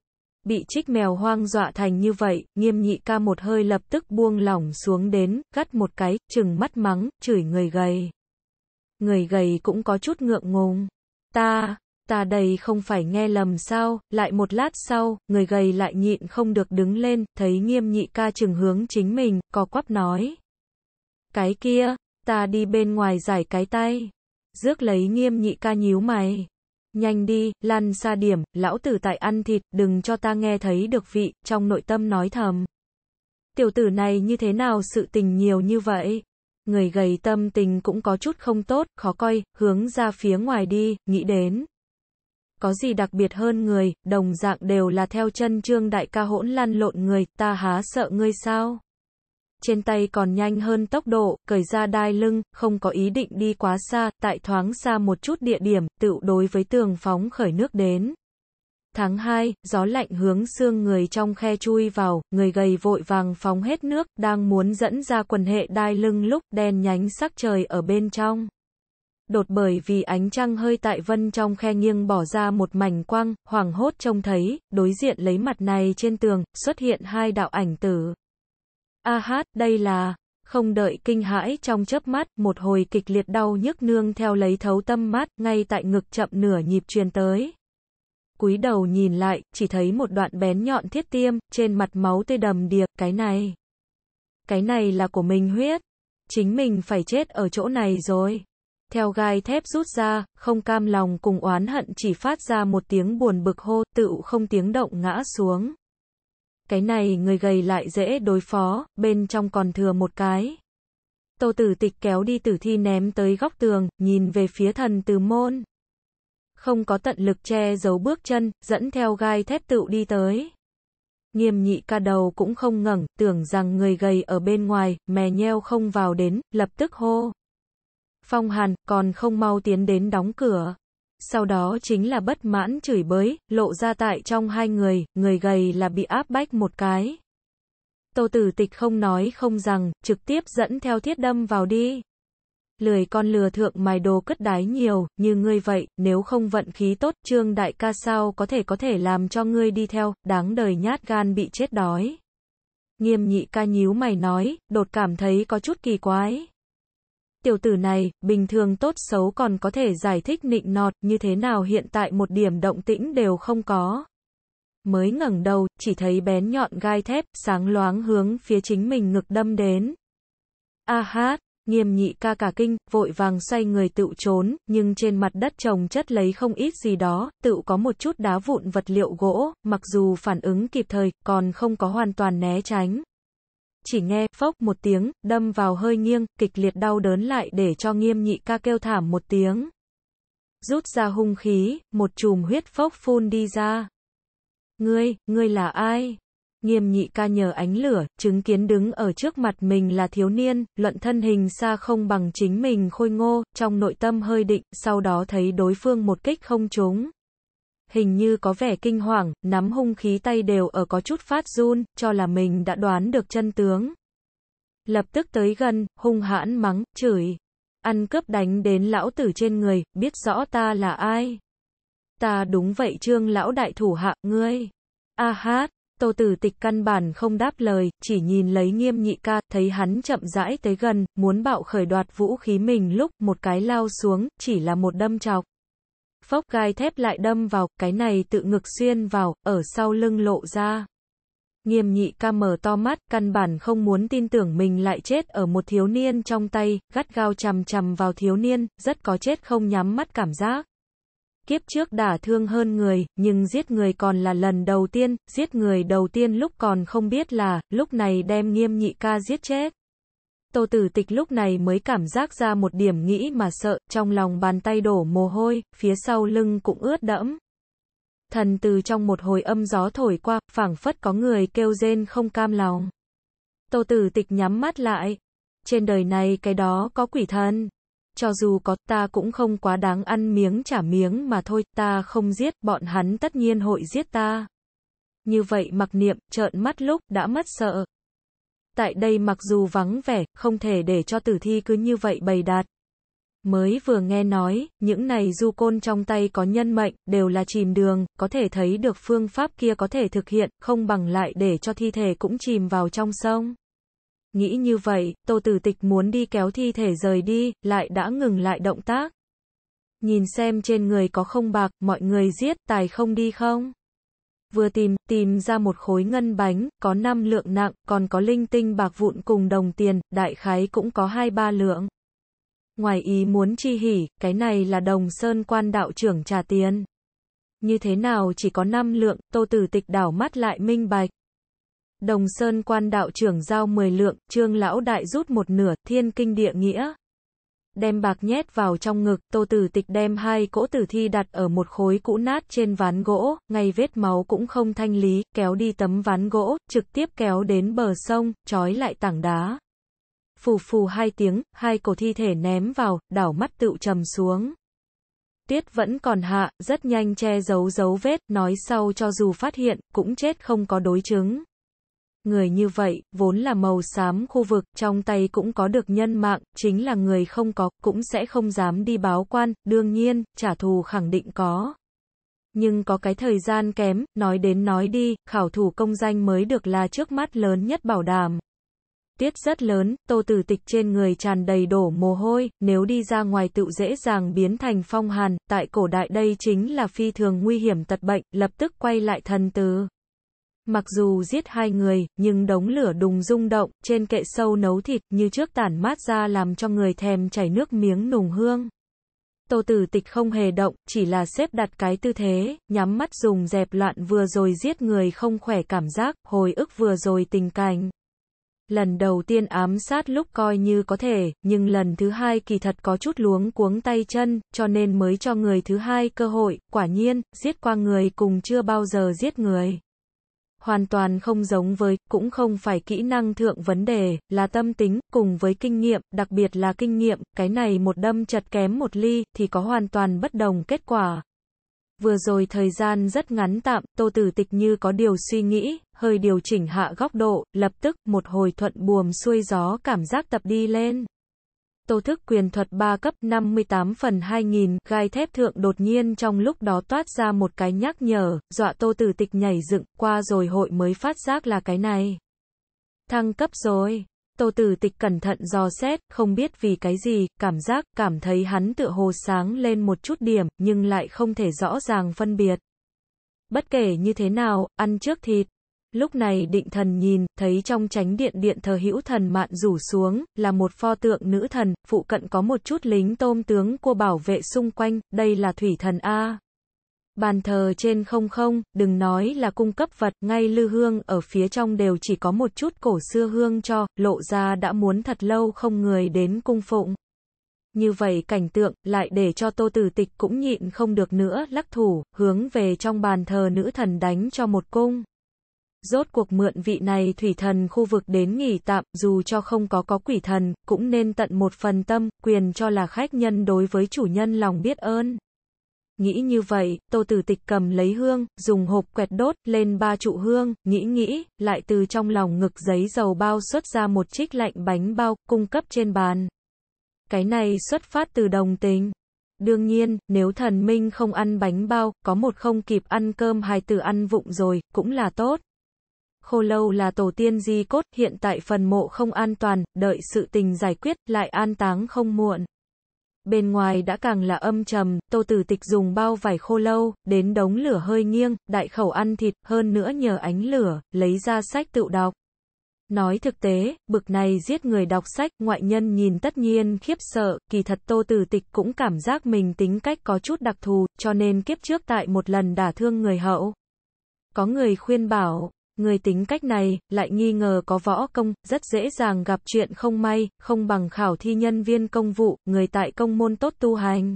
bị trích mèo hoang dọa thành như vậy, nghiêm nhị ca một hơi lập tức buông lỏng xuống đến, gắt một cái, chừng mắt mắng, chửi người gầy. Người gầy cũng có chút ngượng ngùng. Ta, ta đây không phải nghe lầm sao, lại một lát sau, người gầy lại nhịn không được đứng lên, thấy nghiêm nhị ca chừng hướng chính mình, co quắp nói. Cái kia, ta đi bên ngoài giải cái tay. Rước lấy nghiêm nhị ca nhíu mày. Nhanh đi, lăn xa điểm, lão tử tại ăn thịt, đừng cho ta nghe thấy được vị, trong nội tâm nói thầm. Tiểu tử này như thế nào sự tình nhiều như vậy? Người gầy tâm tình cũng có chút không tốt, khó coi, hướng ra phía ngoài đi, nghĩ đến có gì đặc biệt hơn người, đồng dạng đều là theo chân trương đại ca hỗn lăn lộn người, ta há sợ ngươi sao? Trên tay còn nhanh hơn tốc độ, cởi ra đai lưng, không có ý định đi quá xa, tại thoáng xa một chút địa điểm, tự đối với tường phóng khởi nước đến. Tháng 2, gió lạnh hướng xương người trong khe chui vào, người gầy vội vàng phóng hết nước, đang muốn dẫn ra quần hệ đai lưng lúc đen nhánh sắc trời ở bên trong đột bởi vì ánh trăng hơi tại vân trong khe nghiêng bỏ ra một mảnh quang, hoàng hốt trông thấy, đối diện lấy mặt này trên tường, xuất hiện hai đạo ảnh tử. A hát, đây là, không đợi kinh hãi trong chớp mắt, một hồi kịch liệt đau nhức nương theo lấy thấu tâm mát, ngay tại ngực chậm nửa nhịp truyền tới. Cúi đầu nhìn lại, chỉ thấy một đoạn bén nhọn thiết tiêm, trên mặt máu tê đầm điệp cái này. Cái này là của mình huyết. Chính mình phải chết ở chỗ này rồi theo gai thép rút ra, không cam lòng cùng oán hận chỉ phát ra một tiếng buồn bực hô, tự không tiếng động ngã xuống. Cái này người gầy lại dễ đối phó, bên trong còn thừa một cái. Tô tử tịch kéo đi tử thi ném tới góc tường, nhìn về phía thần từ môn. Không có tận lực che giấu bước chân, dẫn theo gai thép tự đi tới. Nghiêm nhị ca đầu cũng không ngẩng, tưởng rằng người gầy ở bên ngoài, mè nheo không vào đến, lập tức hô. Phong Hàn còn không mau tiến đến đóng cửa. Sau đó chính là bất mãn chửi bới, lộ ra tại trong hai người, người gầy là bị áp bách một cái. Tô tử tịch không nói không rằng, trực tiếp dẫn theo thiết đâm vào đi. Lười con lừa thượng mài đồ cất đái nhiều, như ngươi vậy, nếu không vận khí tốt, trương đại ca sao có thể có thể làm cho ngươi đi theo, đáng đời nhát gan bị chết đói. Nghiêm nhị ca nhíu mày nói, đột cảm thấy có chút kỳ quái tiểu tử này, bình thường tốt xấu còn có thể giải thích nịnh nọt, như thế nào hiện tại một điểm động tĩnh đều không có. Mới ngẩng đầu, chỉ thấy bén nhọn gai thép, sáng loáng hướng phía chính mình ngực đâm đến. A à hát, nghiêm nhị ca cả kinh, vội vàng xoay người tự trốn, nhưng trên mặt đất trồng chất lấy không ít gì đó, tự có một chút đá vụn vật liệu gỗ, mặc dù phản ứng kịp thời, còn không có hoàn toàn né tránh. Chỉ nghe, phốc một tiếng, đâm vào hơi nghiêng, kịch liệt đau đớn lại để cho nghiêm nhị ca kêu thảm một tiếng. Rút ra hung khí, một chùm huyết phốc phun đi ra. Ngươi, ngươi là ai? Nghiêm nhị ca nhờ ánh lửa, chứng kiến đứng ở trước mặt mình là thiếu niên, luận thân hình xa không bằng chính mình khôi ngô, trong nội tâm hơi định, sau đó thấy đối phương một kích không trúng hình như có vẻ kinh hoàng, nắm hung khí tay đều ở có chút phát run, cho là mình đã đoán được chân tướng. Lập tức tới gần, hung hãn mắng, chửi. Ăn cướp đánh đến lão tử trên người, biết rõ ta là ai. Ta đúng vậy trương lão đại thủ hạ, ngươi. A hát, tô tử tịch căn bản không đáp lời, chỉ nhìn lấy nghiêm nhị ca, thấy hắn chậm rãi tới gần, muốn bạo khởi đoạt vũ khí mình lúc một cái lao xuống, chỉ là một đâm chọc. Phốc gai thép lại đâm vào, cái này tự ngực xuyên vào, ở sau lưng lộ ra. Nghiêm nhị ca mở to mắt, căn bản không muốn tin tưởng mình lại chết ở một thiếu niên trong tay, gắt gao chằm chằm vào thiếu niên, rất có chết không nhắm mắt cảm giác. Kiếp trước đả thương hơn người, nhưng giết người còn là lần đầu tiên, giết người đầu tiên lúc còn không biết là, lúc này đem nghiêm nhị ca giết chết. Tô tử tịch lúc này mới cảm giác ra một điểm nghĩ mà sợ, trong lòng bàn tay đổ mồ hôi, phía sau lưng cũng ướt đẫm. Thần từ trong một hồi âm gió thổi qua, phảng phất có người kêu rên không cam lòng. Tô tử tịch nhắm mắt lại. Trên đời này cái đó có quỷ thần. Cho dù có ta cũng không quá đáng ăn miếng trả miếng mà thôi, ta không giết, bọn hắn tất nhiên hội giết ta. Như vậy mặc niệm, trợn mắt lúc, đã mất sợ tại đây mặc dù vắng vẻ, không thể để cho tử thi cứ như vậy bày đặt. Mới vừa nghe nói, những này du côn trong tay có nhân mệnh, đều là chìm đường, có thể thấy được phương pháp kia có thể thực hiện, không bằng lại để cho thi thể cũng chìm vào trong sông. Nghĩ như vậy, tô tử tịch muốn đi kéo thi thể rời đi, lại đã ngừng lại động tác. Nhìn xem trên người có không bạc, mọi người giết, tài không đi không? vừa tìm, tìm ra một khối ngân bánh, có 5 lượng nặng, còn có linh tinh bạc vụn cùng đồng tiền, đại khái cũng có 2-3 lượng. Ngoài ý muốn chi hỉ, cái này là đồng sơn quan đạo trưởng trả tiền. Như thế nào chỉ có 5 lượng, tô tử tịch đảo mắt lại minh bạch. Đồng sơn quan đạo trưởng giao 10 lượng, trương lão đại rút một nửa, thiên kinh địa nghĩa đem bạc nhét vào trong ngực, Tô Tử Tịch đem hai cỗ tử thi đặt ở một khối cũ nát trên ván gỗ, ngay vết máu cũng không thanh lý, kéo đi tấm ván gỗ, trực tiếp kéo đến bờ sông, trói lại tảng đá. Phù phù hai tiếng, hai cổ thi thể ném vào, đảo mắt tựu trầm xuống. Tiết vẫn còn hạ, rất nhanh che giấu dấu vết, nói sau cho dù phát hiện, cũng chết không có đối chứng. Người như vậy, vốn là màu xám khu vực, trong tay cũng có được nhân mạng, chính là người không có, cũng sẽ không dám đi báo quan, đương nhiên, trả thù khẳng định có. Nhưng có cái thời gian kém, nói đến nói đi, khảo thủ công danh mới được là trước mắt lớn nhất bảo đảm. Tiết rất lớn, tô tử tịch trên người tràn đầy đổ mồ hôi, nếu đi ra ngoài tự dễ dàng biến thành phong hàn, tại cổ đại đây chính là phi thường nguy hiểm tật bệnh, lập tức quay lại thần từ. Mặc dù giết hai người, nhưng đống lửa đùng rung động, trên kệ sâu nấu thịt như trước tản mát ra làm cho người thèm chảy nước miếng nùng hương. Tô tử tịch không hề động, chỉ là xếp đặt cái tư thế, nhắm mắt dùng dẹp loạn vừa rồi giết người không khỏe cảm giác, hồi ức vừa rồi tình cảnh. Lần đầu tiên ám sát lúc coi như có thể, nhưng lần thứ hai kỳ thật có chút luống cuống tay chân, cho nên mới cho người thứ hai cơ hội, quả nhiên, giết qua người cùng chưa bao giờ giết người hoàn toàn không giống với, cũng không phải kỹ năng thượng vấn đề, là tâm tính, cùng với kinh nghiệm, đặc biệt là kinh nghiệm, cái này một đâm chật kém một ly, thì có hoàn toàn bất đồng kết quả. Vừa rồi thời gian rất ngắn tạm, tô tử tịch như có điều suy nghĩ, hơi điều chỉnh hạ góc độ, lập tức, một hồi thuận buồm xuôi gió cảm giác tập đi lên. Tô thức quyền thuật 3 cấp 58 phần 2000, gai thép thượng đột nhiên trong lúc đó toát ra một cái nhắc nhở, dọa tô tử tịch nhảy dựng, qua rồi hội mới phát giác là cái này. Thăng cấp rồi. Tô tử tịch cẩn thận dò xét, không biết vì cái gì, cảm giác, cảm thấy hắn tựa hồ sáng lên một chút điểm, nhưng lại không thể rõ ràng phân biệt. Bất kể như thế nào, ăn trước thịt. Lúc này định thần nhìn, thấy trong tránh điện điện thờ hữu thần mạn rủ xuống, là một pho tượng nữ thần, phụ cận có một chút lính tôm tướng cô bảo vệ xung quanh, đây là thủy thần A. Bàn thờ trên không không, đừng nói là cung cấp vật, ngay lư hương ở phía trong đều chỉ có một chút cổ xưa hương cho, lộ ra đã muốn thật lâu không người đến cung phụng. Như vậy cảnh tượng, lại để cho tô tử tịch cũng nhịn không được nữa, lắc thủ, hướng về trong bàn thờ nữ thần đánh cho một cung rốt cuộc mượn vị này thủy thần khu vực đến nghỉ tạm, dù cho không có có quỷ thần, cũng nên tận một phần tâm, quyền cho là khách nhân đối với chủ nhân lòng biết ơn. Nghĩ như vậy, tô tử tịch cầm lấy hương, dùng hộp quẹt đốt, lên ba trụ hương, nghĩ nghĩ, lại từ trong lòng ngực giấy dầu bao xuất ra một chiếc lạnh bánh bao, cung cấp trên bàn. Cái này xuất phát từ đồng tính Đương nhiên, nếu thần minh không ăn bánh bao, có một không kịp ăn cơm hai từ ăn vụng rồi, cũng là tốt khô lâu là tổ tiên di cốt, hiện tại phần mộ không an toàn, đợi sự tình giải quyết, lại an táng không muộn. Bên ngoài đã càng là âm trầm, tô tử tịch dùng bao vải khô lâu, đến đống lửa hơi nghiêng, đại khẩu ăn thịt, hơn nữa nhờ ánh lửa, lấy ra sách tự đọc. Nói thực tế, bực này giết người đọc sách, ngoại nhân nhìn tất nhiên khiếp sợ, kỳ thật tô tử tịch cũng cảm giác mình tính cách có chút đặc thù, cho nên kiếp trước tại một lần đả thương người hậu. Có người khuyên bảo, Người tính cách này, lại nghi ngờ có võ công, rất dễ dàng gặp chuyện không may, không bằng khảo thi nhân viên công vụ, người tại công môn tốt tu hành.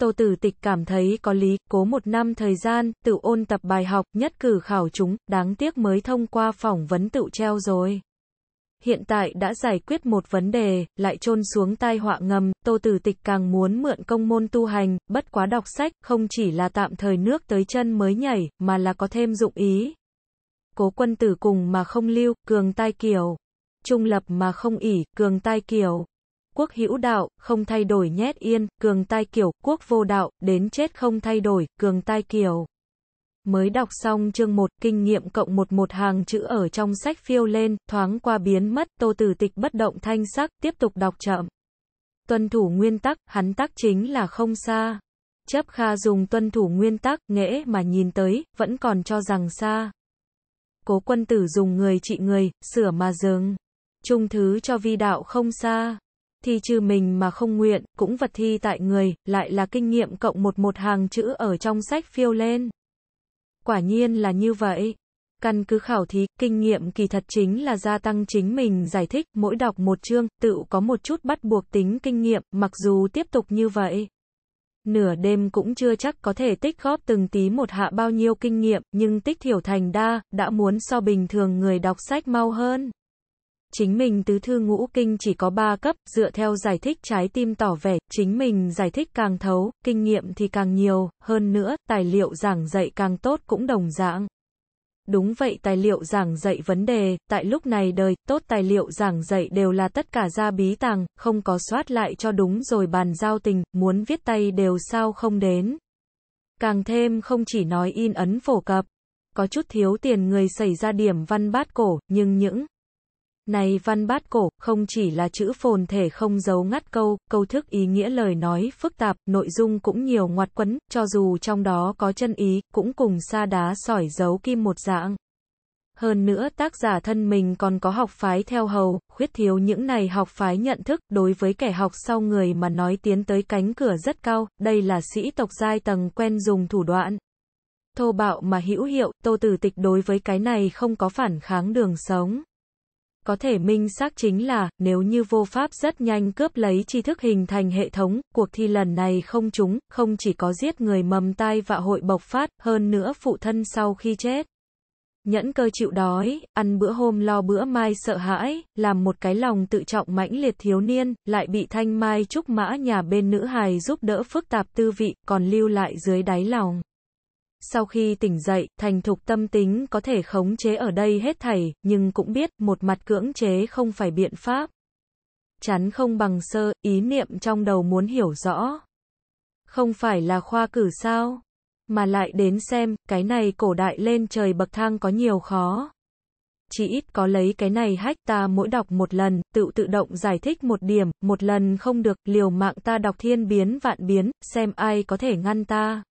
Tô Tử Tịch cảm thấy có lý, cố một năm thời gian, tự ôn tập bài học, nhất cử khảo chúng, đáng tiếc mới thông qua phỏng vấn tự treo rồi. Hiện tại đã giải quyết một vấn đề, lại chôn xuống tai họa ngầm, Tô Tử Tịch càng muốn mượn công môn tu hành, bất quá đọc sách, không chỉ là tạm thời nước tới chân mới nhảy, mà là có thêm dụng ý cố quân tử cùng mà không lưu, cường tai kiều Trung lập mà không ỉ, cường tai kiều Quốc hữu đạo, không thay đổi nhét yên, cường tai kiều quốc vô đạo, đến chết không thay đổi, cường tai kiều Mới đọc xong chương 1, kinh nghiệm cộng một một hàng chữ ở trong sách phiêu lên, thoáng qua biến mất, tô tử tịch bất động thanh sắc, tiếp tục đọc chậm. Tuân thủ nguyên tắc, hắn tắc chính là không xa. Chấp Kha dùng tuân thủ nguyên tắc, nghễ mà nhìn tới, vẫn còn cho rằng xa cố quân tử dùng người trị người, sửa mà dừng. Trung thứ cho vi đạo không xa. Thì trừ mình mà không nguyện, cũng vật thi tại người, lại là kinh nghiệm cộng một một hàng chữ ở trong sách phiêu lên. Quả nhiên là như vậy. Căn cứ khảo thí, kinh nghiệm kỳ thật chính là gia tăng chính mình giải thích, mỗi đọc một chương, tự có một chút bắt buộc tính kinh nghiệm, mặc dù tiếp tục như vậy nửa đêm cũng chưa chắc có thể tích góp từng tí một hạ bao nhiêu kinh nghiệm, nhưng tích thiểu thành đa, đã muốn so bình thường người đọc sách mau hơn. Chính mình tứ thư ngũ kinh chỉ có 3 cấp, dựa theo giải thích trái tim tỏ vẻ, chính mình giải thích càng thấu, kinh nghiệm thì càng nhiều, hơn nữa, tài liệu giảng dạy càng tốt cũng đồng dạng. Đúng vậy tài liệu giảng dạy vấn đề, tại lúc này đời, tốt tài liệu giảng dạy đều là tất cả ra bí tàng, không có soát lại cho đúng rồi bàn giao tình, muốn viết tay đều sao không đến. Càng thêm không chỉ nói in ấn phổ cập, có chút thiếu tiền người xảy ra điểm văn bát cổ, nhưng những này văn bát cổ, không chỉ là chữ phồn thể không giấu ngắt câu, câu thức ý nghĩa lời nói phức tạp, nội dung cũng nhiều ngoặt quấn, cho dù trong đó có chân ý, cũng cùng sa đá sỏi giấu kim một dạng. Hơn nữa tác giả thân mình còn có học phái theo hầu, khuyết thiếu những này học phái nhận thức, đối với kẻ học sau người mà nói tiến tới cánh cửa rất cao, đây là sĩ tộc giai tầng quen dùng thủ đoạn. Thô bạo mà hữu hiệu, tô tử tịch đối với cái này không có phản kháng đường sống. Có thể minh xác chính là, nếu như vô pháp rất nhanh cướp lấy tri thức hình thành hệ thống, cuộc thi lần này không trúng, không chỉ có giết người mầm tai và hội bộc phát, hơn nữa phụ thân sau khi chết. Nhẫn cơ chịu đói, ăn bữa hôm lo bữa mai sợ hãi, làm một cái lòng tự trọng mãnh liệt thiếu niên, lại bị thanh mai trúc mã nhà bên nữ hài giúp đỡ phức tạp tư vị, còn lưu lại dưới đáy lòng sau khi tỉnh dậy, thành thục tâm tính có thể khống chế ở đây hết thảy, nhưng cũng biết, một mặt cưỡng chế không phải biện pháp. Chắn không bằng sơ, ý niệm trong đầu muốn hiểu rõ. Không phải là khoa cử sao? Mà lại đến xem, cái này cổ đại lên trời bậc thang có nhiều khó. Chỉ ít có lấy cái này hách ta mỗi đọc một lần, tự tự động giải thích một điểm, một lần không được, liều mạng ta đọc thiên biến vạn biến, xem ai có thể ngăn ta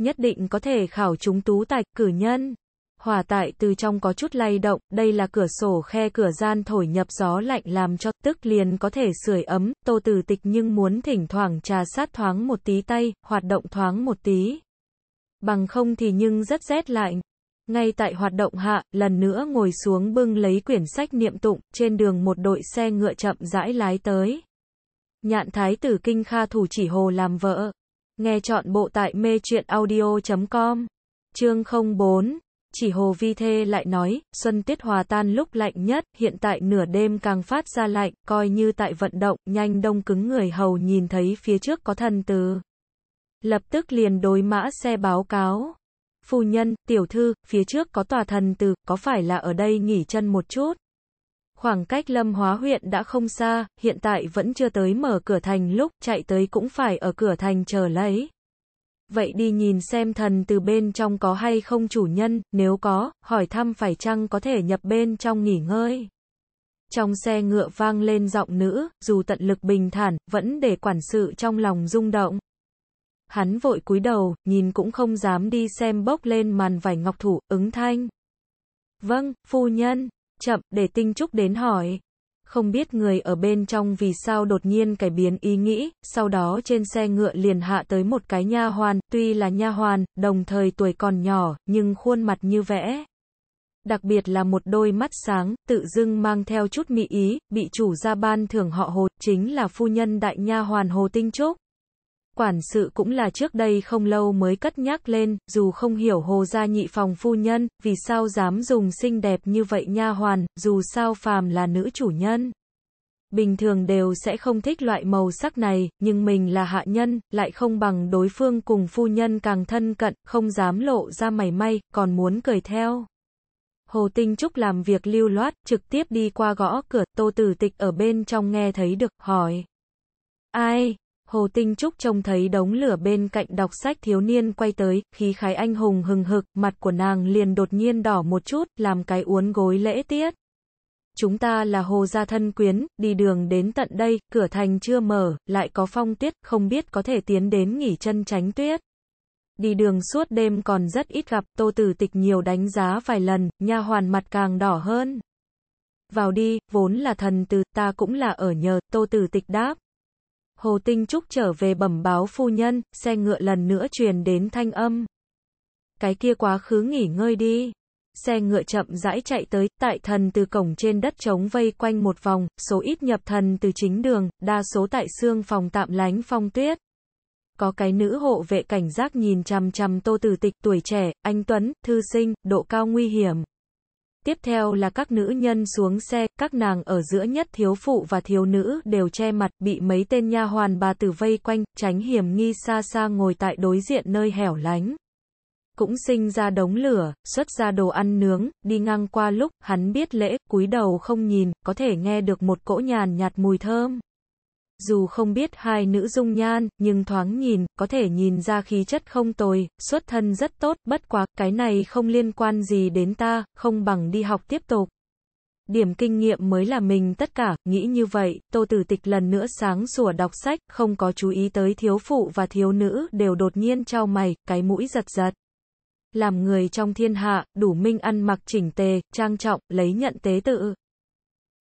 nhất định có thể khảo chúng tú tài, cử nhân. hòa tại từ trong có chút lay động, đây là cửa sổ khe cửa gian thổi nhập gió lạnh làm cho tức liền có thể sưởi ấm, tô tử tịch nhưng muốn thỉnh thoảng trà sát thoáng một tí tay, hoạt động thoáng một tí. Bằng không thì nhưng rất rét lạnh. Ngay tại hoạt động hạ, lần nữa ngồi xuống bưng lấy quyển sách niệm tụng, trên đường một đội xe ngựa chậm rãi lái tới. Nhạn thái tử kinh kha thủ chỉ hồ làm vợ. Nghe chọn bộ tại mê truyện audio.com. Chương 04. Chỉ Hồ Vi Thê lại nói, xuân tiết hòa tan lúc lạnh nhất, hiện tại nửa đêm càng phát ra lạnh, coi như tại vận động, nhanh đông cứng người hầu nhìn thấy phía trước có thần từ. Lập tức liền đối mã xe báo cáo. Phu nhân, tiểu thư, phía trước có tòa thần từ, có phải là ở đây nghỉ chân một chút? Khoảng cách Lâm Hóa huyện đã không xa, hiện tại vẫn chưa tới mở cửa thành lúc chạy tới cũng phải ở cửa thành chờ lấy. Vậy đi nhìn xem thần từ bên trong có hay không chủ nhân, nếu có, hỏi thăm phải chăng có thể nhập bên trong nghỉ ngơi. Trong xe ngựa vang lên giọng nữ, dù tận lực bình thản, vẫn để quản sự trong lòng rung động. Hắn vội cúi đầu, nhìn cũng không dám đi xem bốc lên màn vải ngọc thủ, ứng thanh. Vâng, phu nhân chậm để tinh trúc đến hỏi. Không biết người ở bên trong vì sao đột nhiên cải biến ý nghĩ, sau đó trên xe ngựa liền hạ tới một cái nha hoàn, tuy là nha hoàn, đồng thời tuổi còn nhỏ, nhưng khuôn mặt như vẽ. Đặc biệt là một đôi mắt sáng, tự dưng mang theo chút mị ý, bị chủ gia ban thưởng họ hồ, chính là phu nhân đại nha hoàn Hồ Tinh Trúc quản sự cũng là trước đây không lâu mới cất nhắc lên, dù không hiểu hồ gia nhị phòng phu nhân, vì sao dám dùng xinh đẹp như vậy nha hoàn, dù sao phàm là nữ chủ nhân. Bình thường đều sẽ không thích loại màu sắc này, nhưng mình là hạ nhân, lại không bằng đối phương cùng phu nhân càng thân cận, không dám lộ ra mảy may, còn muốn cười theo. Hồ Tinh Trúc làm việc lưu loát, trực tiếp đi qua gõ cửa, Tô Tử Tịch ở bên trong nghe thấy được, hỏi. Ai? Hồ Tinh Trúc trông thấy đống lửa bên cạnh đọc sách thiếu niên quay tới, khí khái anh hùng hừng hực, mặt của nàng liền đột nhiên đỏ một chút, làm cái uốn gối lễ tiết. Chúng ta là hồ gia thân quyến, đi đường đến tận đây, cửa thành chưa mở, lại có phong tiết, không biết có thể tiến đến nghỉ chân tránh tuyết. Đi đường suốt đêm còn rất ít gặp, tô tử tịch nhiều đánh giá vài lần, nha hoàn mặt càng đỏ hơn. Vào đi, vốn là thần tử, ta cũng là ở nhờ, tô tử tịch đáp. Hồ Tinh Trúc trở về bẩm báo phu nhân, xe ngựa lần nữa truyền đến thanh âm. Cái kia quá khứ nghỉ ngơi đi. Xe ngựa chậm rãi chạy tới, tại thần từ cổng trên đất trống vây quanh một vòng, số ít nhập thần từ chính đường, đa số tại xương phòng tạm lánh phong tuyết. Có cái nữ hộ vệ cảnh giác nhìn chằm chằm tô tử tịch tuổi trẻ, anh Tuấn, thư sinh, độ cao nguy hiểm. Tiếp theo là các nữ nhân xuống xe, các nàng ở giữa nhất thiếu phụ và thiếu nữ đều che mặt, bị mấy tên nha hoàn bà tử vây quanh, tránh hiểm nghi xa xa ngồi tại đối diện nơi hẻo lánh. Cũng sinh ra đống lửa, xuất ra đồ ăn nướng, đi ngang qua lúc, hắn biết lễ, cúi đầu không nhìn, có thể nghe được một cỗ nhàn nhạt mùi thơm. Dù không biết hai nữ dung nhan, nhưng thoáng nhìn, có thể nhìn ra khí chất không tồi, xuất thân rất tốt, bất quá, cái này không liên quan gì đến ta, không bằng đi học tiếp tục. Điểm kinh nghiệm mới là mình tất cả, nghĩ như vậy, tô tử tịch lần nữa sáng sủa đọc sách, không có chú ý tới thiếu phụ và thiếu nữ, đều đột nhiên trao mày, cái mũi giật giật. Làm người trong thiên hạ, đủ minh ăn mặc chỉnh tề, trang trọng, lấy nhận tế tự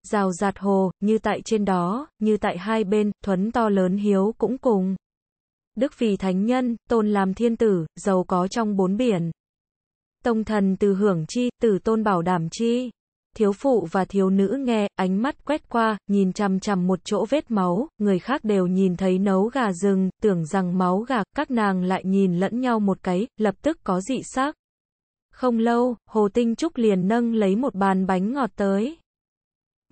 rào rạt hồ, như tại trên đó, như tại hai bên, thuấn to lớn hiếu cũng cùng. Đức vì thánh nhân, tôn làm thiên tử, giàu có trong bốn biển. Tông thần từ hưởng chi, từ tôn bảo đảm chi. Thiếu phụ và thiếu nữ nghe, ánh mắt quét qua, nhìn chằm chằm một chỗ vết máu, người khác đều nhìn thấy nấu gà rừng, tưởng rằng máu gà, các nàng lại nhìn lẫn nhau một cái, lập tức có dị sắc Không lâu, Hồ Tinh Trúc liền nâng lấy một bàn bánh ngọt tới.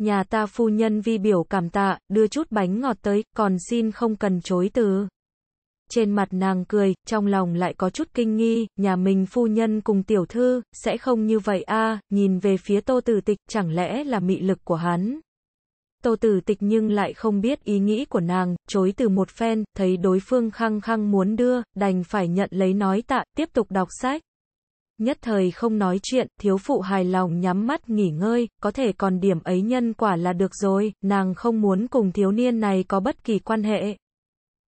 Nhà ta phu nhân vi biểu cảm tạ, đưa chút bánh ngọt tới, còn xin không cần chối từ. Trên mặt nàng cười, trong lòng lại có chút kinh nghi, nhà mình phu nhân cùng tiểu thư, sẽ không như vậy a nhìn về phía tô tử tịch, chẳng lẽ là mị lực của hắn. Tô tử tịch nhưng lại không biết ý nghĩ của nàng, chối từ một phen, thấy đối phương khăng khăng muốn đưa, đành phải nhận lấy nói tạ, tiếp tục đọc sách. Nhất thời không nói chuyện, thiếu phụ hài lòng nhắm mắt nghỉ ngơi, có thể còn điểm ấy nhân quả là được rồi, nàng không muốn cùng thiếu niên này có bất kỳ quan hệ.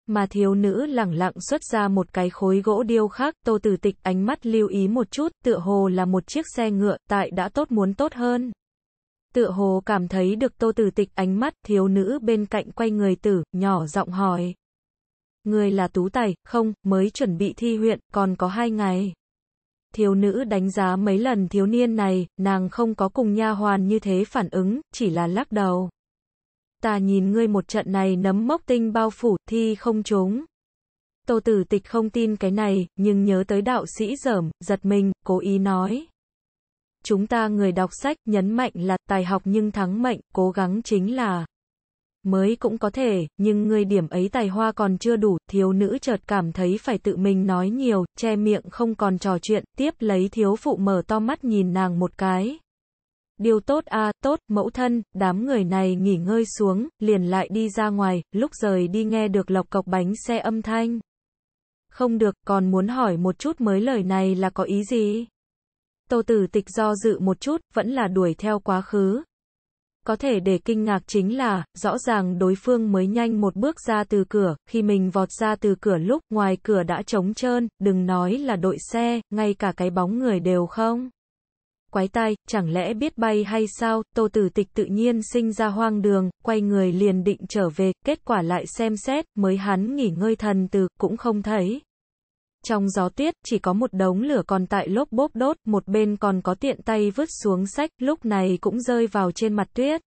Mà thiếu nữ lẳng lặng xuất ra một cái khối gỗ điêu khác, tô tử tịch ánh mắt lưu ý một chút, tựa hồ là một chiếc xe ngựa, tại đã tốt muốn tốt hơn. Tựa hồ cảm thấy được tô tử tịch ánh mắt, thiếu nữ bên cạnh quay người tử, nhỏ giọng hỏi. Người là tú tài, không, mới chuẩn bị thi huyện, còn có hai ngày thiếu nữ đánh giá mấy lần thiếu niên này, nàng không có cùng nha hoàn như thế phản ứng, chỉ là lắc đầu. Ta nhìn ngươi một trận này nấm mốc tinh bao phủ, thi không trúng. Tô tử tịch không tin cái này, nhưng nhớ tới đạo sĩ dởm, giật mình, cố ý nói. Chúng ta người đọc sách, nhấn mạnh là tài học nhưng thắng mệnh, cố gắng chính là mới cũng có thể, nhưng người điểm ấy tài hoa còn chưa đủ, thiếu nữ chợt cảm thấy phải tự mình nói nhiều, che miệng không còn trò chuyện, tiếp lấy thiếu phụ mở to mắt nhìn nàng một cái. Điều tốt a tốt, mẫu thân, đám người này nghỉ ngơi xuống, liền lại đi ra ngoài, lúc rời đi nghe được lộc cọc bánh xe âm thanh. Không được, còn muốn hỏi một chút mới lời này là có ý gì? Tô tử tịch do dự một chút, vẫn là đuổi theo quá khứ, có thể để kinh ngạc chính là, rõ ràng đối phương mới nhanh một bước ra từ cửa, khi mình vọt ra từ cửa lúc ngoài cửa đã trống trơn, đừng nói là đội xe, ngay cả cái bóng người đều không. Quái tai, chẳng lẽ biết bay hay sao, tô tử tịch tự nhiên sinh ra hoang đường, quay người liền định trở về, kết quả lại xem xét, mới hắn nghỉ ngơi thần từ, cũng không thấy. Trong gió tiết, chỉ có một đống lửa còn tại lốp bốp đốt, một bên còn có tiện tay vứt xuống sách, lúc này cũng rơi vào trên mặt tuyết.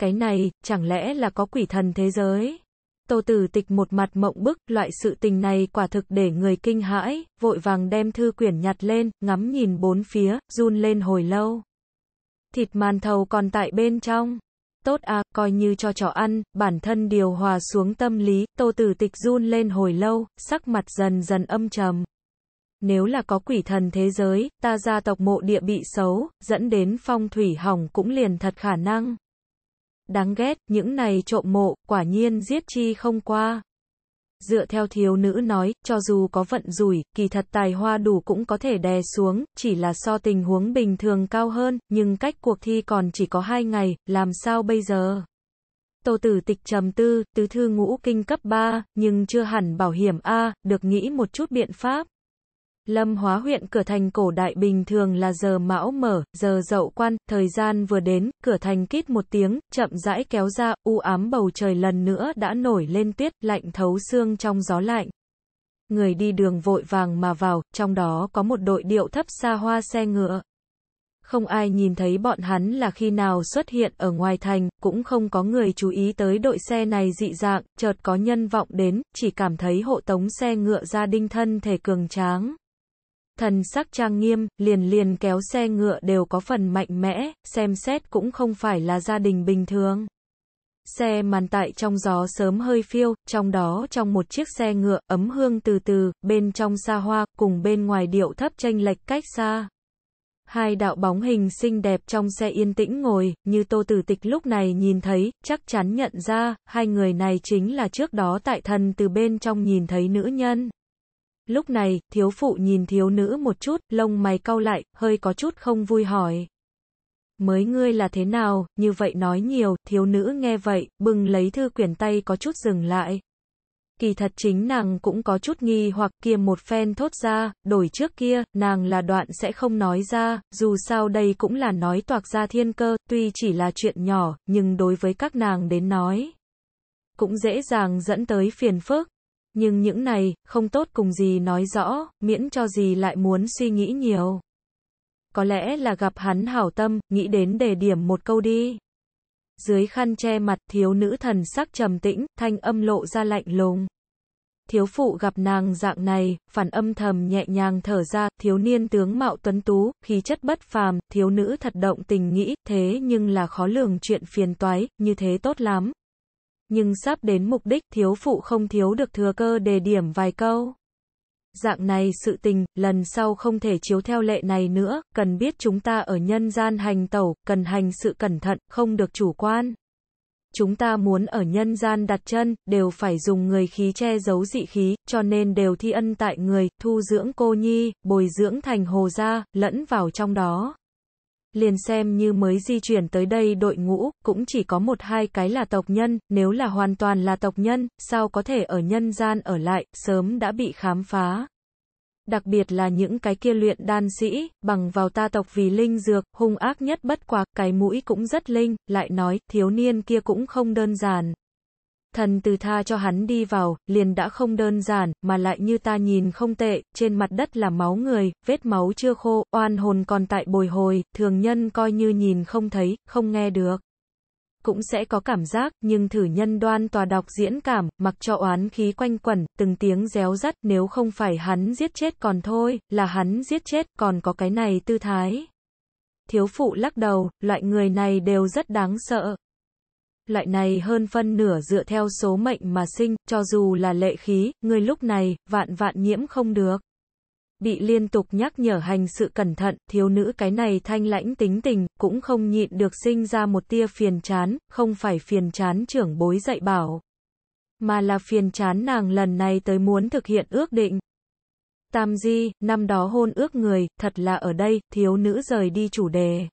Cái này, chẳng lẽ là có quỷ thần thế giới? Tô Tử Tịch một mặt mộng bức, loại sự tình này quả thực để người kinh hãi, vội vàng đem thư quyển nhặt lên, ngắm nhìn bốn phía, run lên hồi lâu. Thịt màn thầu còn tại bên trong tốt à, coi như cho trò ăn, bản thân điều hòa xuống tâm lý, tô tử tịch run lên hồi lâu, sắc mặt dần dần âm trầm. Nếu là có quỷ thần thế giới, ta gia tộc mộ địa bị xấu, dẫn đến phong thủy hỏng cũng liền thật khả năng. Đáng ghét, những này trộm mộ, quả nhiên giết chi không qua. Dựa theo thiếu nữ nói, cho dù có vận rủi, kỳ thật tài hoa đủ cũng có thể đè xuống, chỉ là so tình huống bình thường cao hơn, nhưng cách cuộc thi còn chỉ có 2 ngày, làm sao bây giờ? Tô tử tịch trầm tư, tứ thư ngũ kinh cấp 3, nhưng chưa hẳn bảo hiểm A, được nghĩ một chút biện pháp. Lâm Hóa huyện cửa thành cổ đại bình thường là giờ mão mở, giờ dậu quan, thời gian vừa đến, cửa thành kít một tiếng, chậm rãi kéo ra, u ám bầu trời lần nữa đã nổi lên tuyết, lạnh thấu xương trong gió lạnh. Người đi đường vội vàng mà vào, trong đó có một đội điệu thấp xa hoa xe ngựa. Không ai nhìn thấy bọn hắn là khi nào xuất hiện ở ngoài thành, cũng không có người chú ý tới đội xe này dị dạng, chợt có nhân vọng đến, chỉ cảm thấy hộ tống xe ngựa ra đinh thân thể cường tráng thần sắc trang nghiêm, liền liền kéo xe ngựa đều có phần mạnh mẽ, xem xét cũng không phải là gia đình bình thường. Xe màn tại trong gió sớm hơi phiêu, trong đó trong một chiếc xe ngựa, ấm hương từ từ, bên trong xa hoa, cùng bên ngoài điệu thấp tranh lệch cách xa. Hai đạo bóng hình xinh đẹp trong xe yên tĩnh ngồi, như tô tử tịch lúc này nhìn thấy, chắc chắn nhận ra, hai người này chính là trước đó tại thần từ bên trong nhìn thấy nữ nhân. Lúc này, thiếu phụ nhìn thiếu nữ một chút, lông mày cau lại, hơi có chút không vui hỏi. Mới ngươi là thế nào, như vậy nói nhiều, thiếu nữ nghe vậy, bừng lấy thư quyển tay có chút dừng lại. Kỳ thật chính nàng cũng có chút nghi hoặc kia một phen thốt ra, đổi trước kia, nàng là đoạn sẽ không nói ra, dù sao đây cũng là nói toạc ra thiên cơ, tuy chỉ là chuyện nhỏ, nhưng đối với các nàng đến nói. Cũng dễ dàng dẫn tới phiền phức. Nhưng những này, không tốt cùng gì nói rõ, miễn cho gì lại muốn suy nghĩ nhiều. Có lẽ là gặp hắn hảo tâm, nghĩ đến đề điểm một câu đi. Dưới khăn che mặt thiếu nữ thần sắc trầm tĩnh, thanh âm lộ ra lạnh lùng. Thiếu phụ gặp nàng dạng này, phản âm thầm nhẹ nhàng thở ra, thiếu niên tướng mạo tuấn tú, khí chất bất phàm, thiếu nữ thật động tình nghĩ, thế nhưng là khó lường chuyện phiền toái, như thế tốt lắm, nhưng sắp đến mục đích thiếu phụ không thiếu được thừa cơ đề điểm vài câu. Dạng này sự tình, lần sau không thể chiếu theo lệ này nữa, cần biết chúng ta ở nhân gian hành tẩu, cần hành sự cẩn thận, không được chủ quan. Chúng ta muốn ở nhân gian đặt chân, đều phải dùng người khí che giấu dị khí, cho nên đều thi ân tại người, thu dưỡng cô nhi, bồi dưỡng thành hồ gia, lẫn vào trong đó liền xem như mới di chuyển tới đây đội ngũ, cũng chỉ có một hai cái là tộc nhân, nếu là hoàn toàn là tộc nhân, sao có thể ở nhân gian ở lại, sớm đã bị khám phá. Đặc biệt là những cái kia luyện đan sĩ, bằng vào ta tộc vì linh dược, hung ác nhất bất quạc, cái mũi cũng rất linh, lại nói, thiếu niên kia cũng không đơn giản, thần từ tha cho hắn đi vào, liền đã không đơn giản, mà lại như ta nhìn không tệ, trên mặt đất là máu người, vết máu chưa khô, oan hồn còn tại bồi hồi, thường nhân coi như nhìn không thấy, không nghe được. Cũng sẽ có cảm giác, nhưng thử nhân đoan tòa đọc diễn cảm, mặc cho oán khí quanh quẩn, từng tiếng réo rắt, nếu không phải hắn giết chết còn thôi, là hắn giết chết, còn có cái này tư thái. Thiếu phụ lắc đầu, loại người này đều rất đáng sợ. Loại này hơn phân nửa dựa theo số mệnh mà sinh, cho dù là lệ khí, người lúc này, vạn vạn nhiễm không được. Bị liên tục nhắc nhở hành sự cẩn thận, thiếu nữ cái này thanh lãnh tính tình, cũng không nhịn được sinh ra một tia phiền chán, không phải phiền chán trưởng bối dạy bảo. Mà là phiền chán nàng lần này tới muốn thực hiện ước định. Tam Di, năm đó hôn ước người, thật là ở đây, thiếu nữ rời đi chủ đề.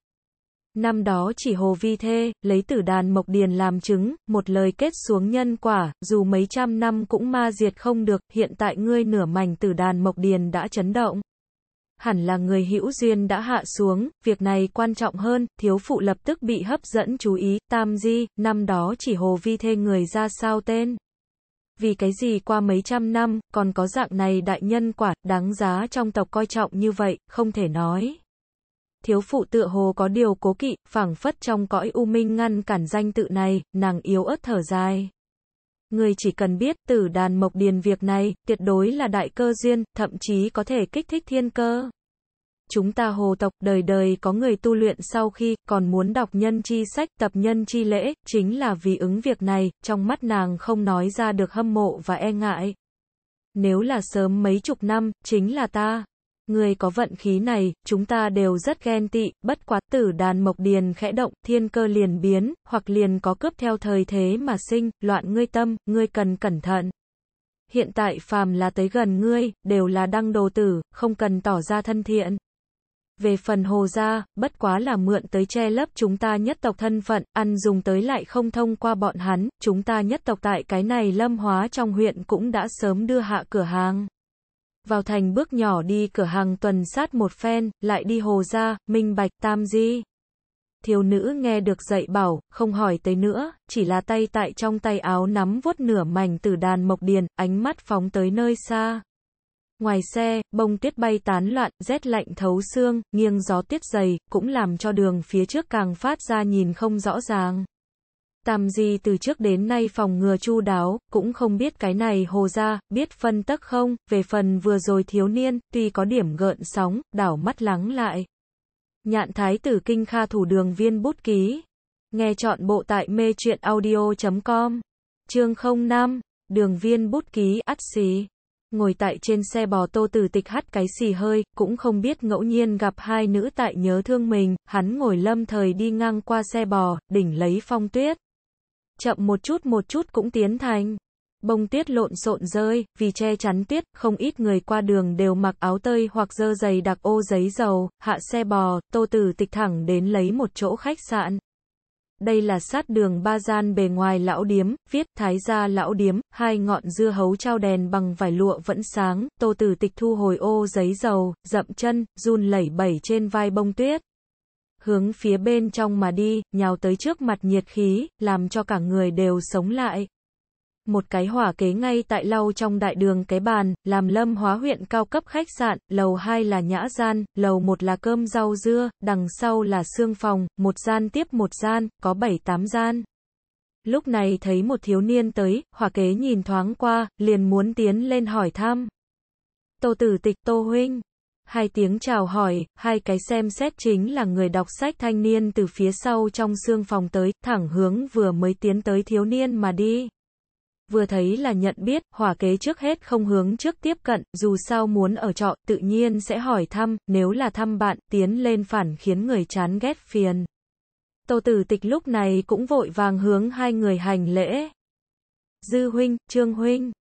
Năm đó chỉ Hồ Vi Thê, lấy tử đàn Mộc Điền làm chứng, một lời kết xuống nhân quả, dù mấy trăm năm cũng ma diệt không được, hiện tại ngươi nửa mảnh tử đàn Mộc Điền đã chấn động. Hẳn là người hữu duyên đã hạ xuống, việc này quan trọng hơn, thiếu phụ lập tức bị hấp dẫn chú ý, tam di, năm đó chỉ Hồ Vi Thê người ra sao tên. Vì cái gì qua mấy trăm năm, còn có dạng này đại nhân quả, đáng giá trong tộc coi trọng như vậy, không thể nói thiếu phụ tựa hồ có điều cố kỵ, phảng phất trong cõi u minh ngăn cản danh tự này, nàng yếu ớt thở dài. Người chỉ cần biết tử đàn mộc điền việc này, tuyệt đối là đại cơ duyên, thậm chí có thể kích thích thiên cơ. Chúng ta hồ tộc đời đời có người tu luyện sau khi còn muốn đọc nhân chi sách, tập nhân chi lễ, chính là vì ứng việc này, trong mắt nàng không nói ra được hâm mộ và e ngại. Nếu là sớm mấy chục năm, chính là ta, Người có vận khí này, chúng ta đều rất ghen tị, bất quá tử đàn mộc điền khẽ động, thiên cơ liền biến, hoặc liền có cướp theo thời thế mà sinh, loạn ngươi tâm, ngươi cần cẩn thận. Hiện tại phàm là tới gần ngươi, đều là đăng đồ tử, không cần tỏ ra thân thiện. Về phần hồ gia, bất quá là mượn tới che lấp chúng ta nhất tộc thân phận, ăn dùng tới lại không thông qua bọn hắn, chúng ta nhất tộc tại cái này lâm hóa trong huyện cũng đã sớm đưa hạ cửa hàng vào thành bước nhỏ đi cửa hàng tuần sát một phen, lại đi hồ ra, minh bạch tam di. Thiếu nữ nghe được dạy bảo, không hỏi tới nữa, chỉ là tay tại trong tay áo nắm vuốt nửa mảnh tử đàn mộc điền, ánh mắt phóng tới nơi xa. Ngoài xe, bông tuyết bay tán loạn, rét lạnh thấu xương, nghiêng gió tiết dày, cũng làm cho đường phía trước càng phát ra nhìn không rõ ràng. Tam Di từ trước đến nay phòng ngừa chu đáo, cũng không biết cái này hồ ra, biết phân tắc không, về phần vừa rồi thiếu niên, tuy có điểm gợn sóng, đảo mắt lắng lại. Nhạn Thái tử Kinh Kha Thủ Đường Viên Bút Ký. Nghe chọn bộ tại mê truyện audio.com. Chương 05, Đường Viên Bút Ký ắt xì. Ngồi tại trên xe bò tô tử tịch hắt cái xì hơi, cũng không biết ngẫu nhiên gặp hai nữ tại nhớ thương mình, hắn ngồi lâm thời đi ngang qua xe bò, đỉnh lấy phong tuyết chậm một chút một chút cũng tiến thành. Bông tuyết lộn xộn rơi, vì che chắn tuyết, không ít người qua đường đều mặc áo tơi hoặc dơ giày đặc ô giấy dầu, hạ xe bò, tô tử tịch thẳng đến lấy một chỗ khách sạn. Đây là sát đường ba gian bề ngoài lão điếm, viết thái gia lão điếm, hai ngọn dưa hấu trao đèn bằng vải lụa vẫn sáng, tô tử tịch thu hồi ô giấy dầu, dậm chân, run lẩy bẩy trên vai bông tuyết hướng phía bên trong mà đi, nhào tới trước mặt nhiệt khí, làm cho cả người đều sống lại. Một cái hỏa kế ngay tại lau trong đại đường cái bàn, làm lâm hóa huyện cao cấp khách sạn, lầu 2 là nhã gian, lầu 1 là cơm rau dưa, đằng sau là xương phòng, một gian tiếp một gian, có 7-8 gian. Lúc này thấy một thiếu niên tới, hỏa kế nhìn thoáng qua, liền muốn tiến lên hỏi thăm. Tô tử tịch Tô Huynh, hai tiếng chào hỏi, hai cái xem xét chính là người đọc sách thanh niên từ phía sau trong xương phòng tới, thẳng hướng vừa mới tiến tới thiếu niên mà đi. Vừa thấy là nhận biết, hỏa kế trước hết không hướng trước tiếp cận, dù sao muốn ở trọ, tự nhiên sẽ hỏi thăm, nếu là thăm bạn, tiến lên phản khiến người chán ghét phiền. Tô tử tịch lúc này cũng vội vàng hướng hai người hành lễ. Dư huynh, trương huynh.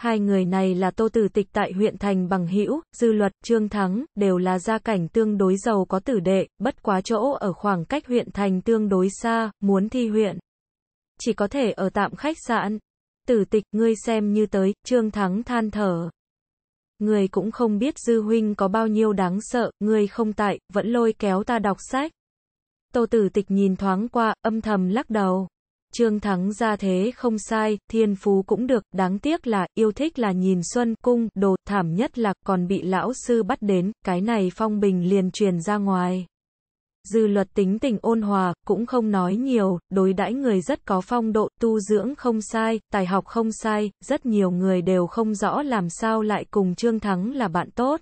Hai người này là Tô Tử Tịch tại huyện thành Bằng Hữu, Dư Luật, Trương Thắng, đều là gia cảnh tương đối giàu có tử đệ, bất quá chỗ ở khoảng cách huyện thành tương đối xa, muốn thi huyện. Chỉ có thể ở tạm khách sạn. Tử Tịch, ngươi xem như tới, Trương Thắng than thở. Người cũng không biết Dư Huynh có bao nhiêu đáng sợ, ngươi không tại, vẫn lôi kéo ta đọc sách. Tô Tử Tịch nhìn thoáng qua, âm thầm lắc đầu. Trương Thắng ra thế không sai, thiên phú cũng được, đáng tiếc là, yêu thích là nhìn xuân, cung, đồ, thảm nhất là, còn bị lão sư bắt đến, cái này phong bình liền truyền ra ngoài. Dư luật tính tình ôn hòa, cũng không nói nhiều, đối đãi người rất có phong độ, tu dưỡng không sai, tài học không sai, rất nhiều người đều không rõ làm sao lại cùng Trương Thắng là bạn tốt.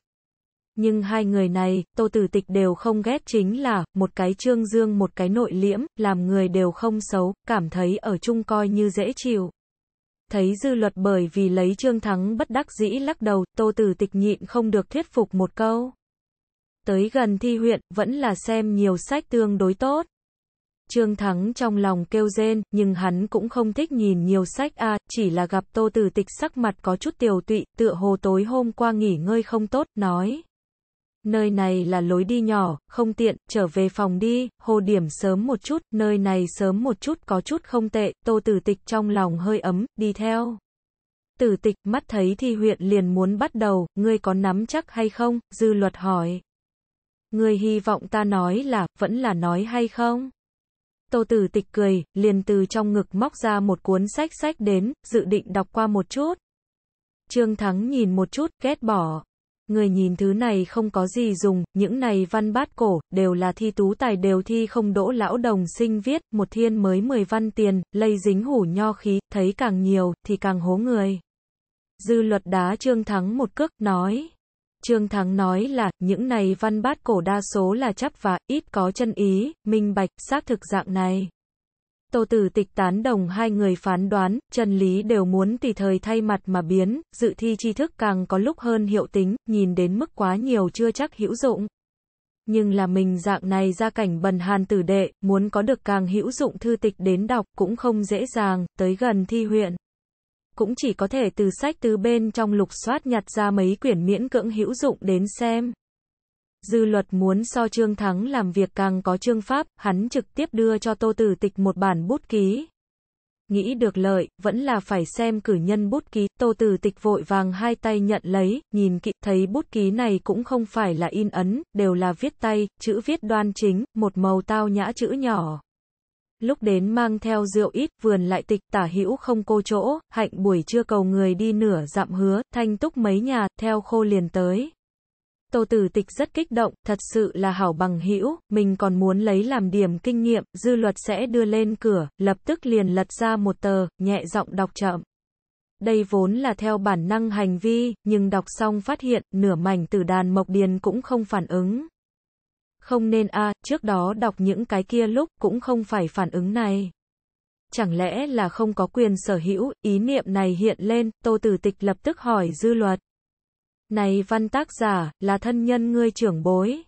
Nhưng hai người này, Tô Tử Tịch đều không ghét chính là, một cái trương dương một cái nội liễm, làm người đều không xấu, cảm thấy ở chung coi như dễ chịu. Thấy dư luật bởi vì lấy trương thắng bất đắc dĩ lắc đầu, Tô Tử Tịch nhịn không được thuyết phục một câu. Tới gần thi huyện, vẫn là xem nhiều sách tương đối tốt. Trương Thắng trong lòng kêu rên, nhưng hắn cũng không thích nhìn nhiều sách a, à, chỉ là gặp Tô Tử Tịch sắc mặt có chút tiều tụy, tựa hồ tối hôm qua nghỉ ngơi không tốt, nói: nơi này là lối đi nhỏ, không tiện, trở về phòng đi, hồ điểm sớm một chút, nơi này sớm một chút có chút không tệ, tô tử tịch trong lòng hơi ấm, đi theo. Tử tịch, mắt thấy thi huyện liền muốn bắt đầu, ngươi có nắm chắc hay không, dư luật hỏi. Ngươi hy vọng ta nói là, vẫn là nói hay không? Tô tử tịch cười, liền từ trong ngực móc ra một cuốn sách sách đến, dự định đọc qua một chút. Trương Thắng nhìn một chút, ghét bỏ, Người nhìn thứ này không có gì dùng, những này văn bát cổ, đều là thi tú tài đều thi không đỗ lão đồng sinh viết, một thiên mới mười văn tiền, lây dính hủ nho khí, thấy càng nhiều, thì càng hố người. Dư luật đá Trương Thắng một cước, nói. Trương Thắng nói là, những này văn bát cổ đa số là chấp và, ít có chân ý, minh bạch, xác thực dạng này. Tô Tử Tịch tán đồng hai người phán đoán, chân lý đều muốn tùy thời thay mặt mà biến, dự thi tri thức càng có lúc hơn hiệu tính, nhìn đến mức quá nhiều chưa chắc hữu dụng. Nhưng là mình dạng này ra cảnh bần hàn tử đệ, muốn có được càng hữu dụng thư tịch đến đọc cũng không dễ dàng, tới gần thi huyện. Cũng chỉ có thể từ sách từ bên trong lục soát nhặt ra mấy quyển miễn cưỡng hữu dụng đến xem. Dư luật muốn so Trương Thắng làm việc càng có trương pháp, hắn trực tiếp đưa cho Tô Tử Tịch một bản bút ký. Nghĩ được lợi, vẫn là phải xem cử nhân bút ký, Tô Tử Tịch vội vàng hai tay nhận lấy, nhìn kỹ, thấy bút ký này cũng không phải là in ấn, đều là viết tay, chữ viết đoan chính, một màu tao nhã chữ nhỏ. Lúc đến mang theo rượu ít, vườn lại tịch, tả hữu không cô chỗ, hạnh buổi trưa cầu người đi nửa dặm hứa, thanh túc mấy nhà, theo khô liền tới. Tô Tử Tịch rất kích động, thật sự là hảo bằng hữu, mình còn muốn lấy làm điểm kinh nghiệm, dư luật sẽ đưa lên cửa, lập tức liền lật ra một tờ, nhẹ giọng đọc chậm. Đây vốn là theo bản năng hành vi, nhưng đọc xong phát hiện, nửa mảnh tử đàn mộc điền cũng không phản ứng. Không nên a, trước đó đọc những cái kia lúc cũng không phải phản ứng này. Chẳng lẽ là không có quyền sở hữu, ý niệm này hiện lên, Tô Tử Tịch lập tức hỏi dư luật. Này văn tác giả, là thân nhân ngươi trưởng bối.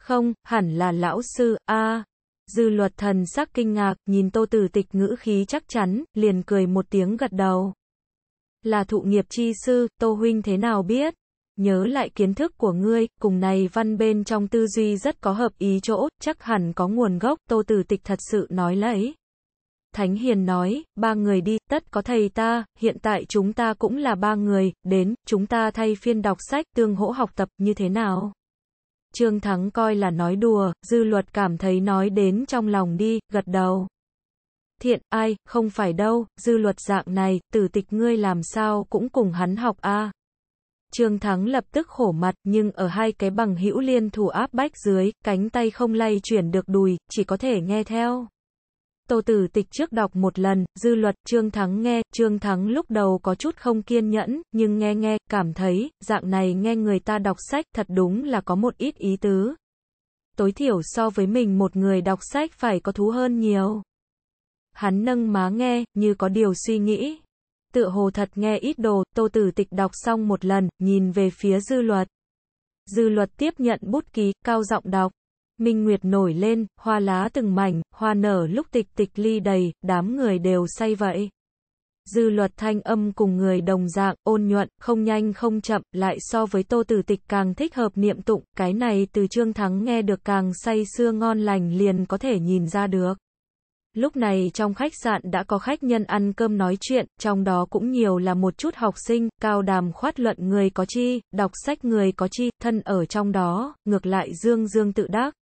Không, hẳn là lão sư, a Dư luật thần sắc kinh ngạc, nhìn tô tử tịch ngữ khí chắc chắn, liền cười một tiếng gật đầu. Là thụ nghiệp chi sư, tô huynh thế nào biết? Nhớ lại kiến thức của ngươi, cùng này văn bên trong tư duy rất có hợp ý chỗ, chắc hẳn có nguồn gốc, tô tử tịch thật sự nói lấy. Thánh Hiền nói, ba người đi, tất có thầy ta, hiện tại chúng ta cũng là ba người, đến, chúng ta thay phiên đọc sách, tương hỗ học tập, như thế nào? Trương Thắng coi là nói đùa, dư luật cảm thấy nói đến trong lòng đi, gật đầu. Thiện, ai, không phải đâu, dư luật dạng này, tử tịch ngươi làm sao cũng cùng hắn học a. Trương Thắng lập tức khổ mặt, nhưng ở hai cái bằng hữu liên thủ áp bách dưới, cánh tay không lay chuyển được đùi, chỉ có thể nghe theo. Tô Tử Tịch trước đọc một lần, dư luật, Trương Thắng nghe, Trương Thắng lúc đầu có chút không kiên nhẫn, nhưng nghe nghe, cảm thấy, dạng này nghe người ta đọc sách, thật đúng là có một ít ý tứ. Tối thiểu so với mình một người đọc sách phải có thú hơn nhiều. Hắn nâng má nghe, như có điều suy nghĩ. tự hồ thật nghe ít đồ, Tô Tử Tịch đọc xong một lần, nhìn về phía dư luật. Dư luật tiếp nhận bút ký, cao giọng đọc. Minh Nguyệt nổi lên, hoa lá từng mảnh, hoa nở lúc tịch tịch ly đầy, đám người đều say vậy. Dư luật thanh âm cùng người đồng dạng, ôn nhuận, không nhanh không chậm, lại so với tô tử tịch càng thích hợp niệm tụng, cái này từ trương thắng nghe được càng say xưa ngon lành liền có thể nhìn ra được. Lúc này trong khách sạn đã có khách nhân ăn cơm nói chuyện, trong đó cũng nhiều là một chút học sinh, cao đàm khoát luận người có chi, đọc sách người có chi, thân ở trong đó, ngược lại dương dương tự đắc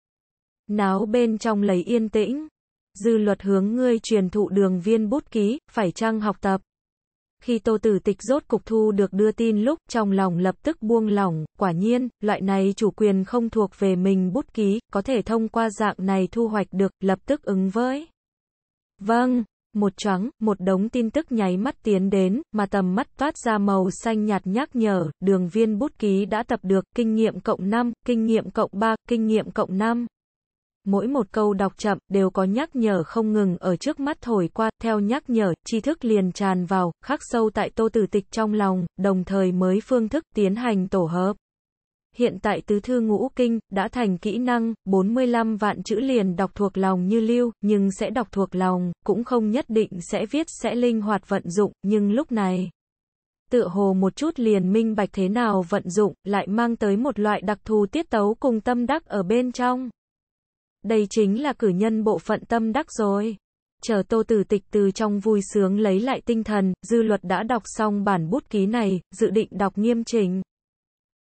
náo bên trong lấy yên tĩnh. Dư luật hướng ngươi truyền thụ đường viên bút ký, phải chăng học tập. Khi tô tử tịch rốt cục thu được đưa tin lúc trong lòng lập tức buông lỏng, quả nhiên, loại này chủ quyền không thuộc về mình bút ký, có thể thông qua dạng này thu hoạch được, lập tức ứng với. Vâng, một trắng, một đống tin tức nháy mắt tiến đến, mà tầm mắt toát ra màu xanh nhạt nhắc nhở, đường viên bút ký đã tập được, kinh nghiệm cộng 5, kinh nghiệm cộng 3, kinh nghiệm cộng 5 mỗi một câu đọc chậm đều có nhắc nhở không ngừng ở trước mắt thổi qua, theo nhắc nhở, tri thức liền tràn vào, khắc sâu tại tô tử tịch trong lòng, đồng thời mới phương thức tiến hành tổ hợp. Hiện tại tứ thư ngũ kinh, đã thành kỹ năng, 45 vạn chữ liền đọc thuộc lòng như lưu, nhưng sẽ đọc thuộc lòng, cũng không nhất định sẽ viết sẽ linh hoạt vận dụng, nhưng lúc này tựa hồ một chút liền minh bạch thế nào vận dụng, lại mang tới một loại đặc thù tiết tấu cùng tâm đắc ở bên trong. Đây chính là cử nhân bộ phận tâm đắc rồi. Chờ tô tử tịch từ trong vui sướng lấy lại tinh thần, dư luật đã đọc xong bản bút ký này, dự định đọc nghiêm trình.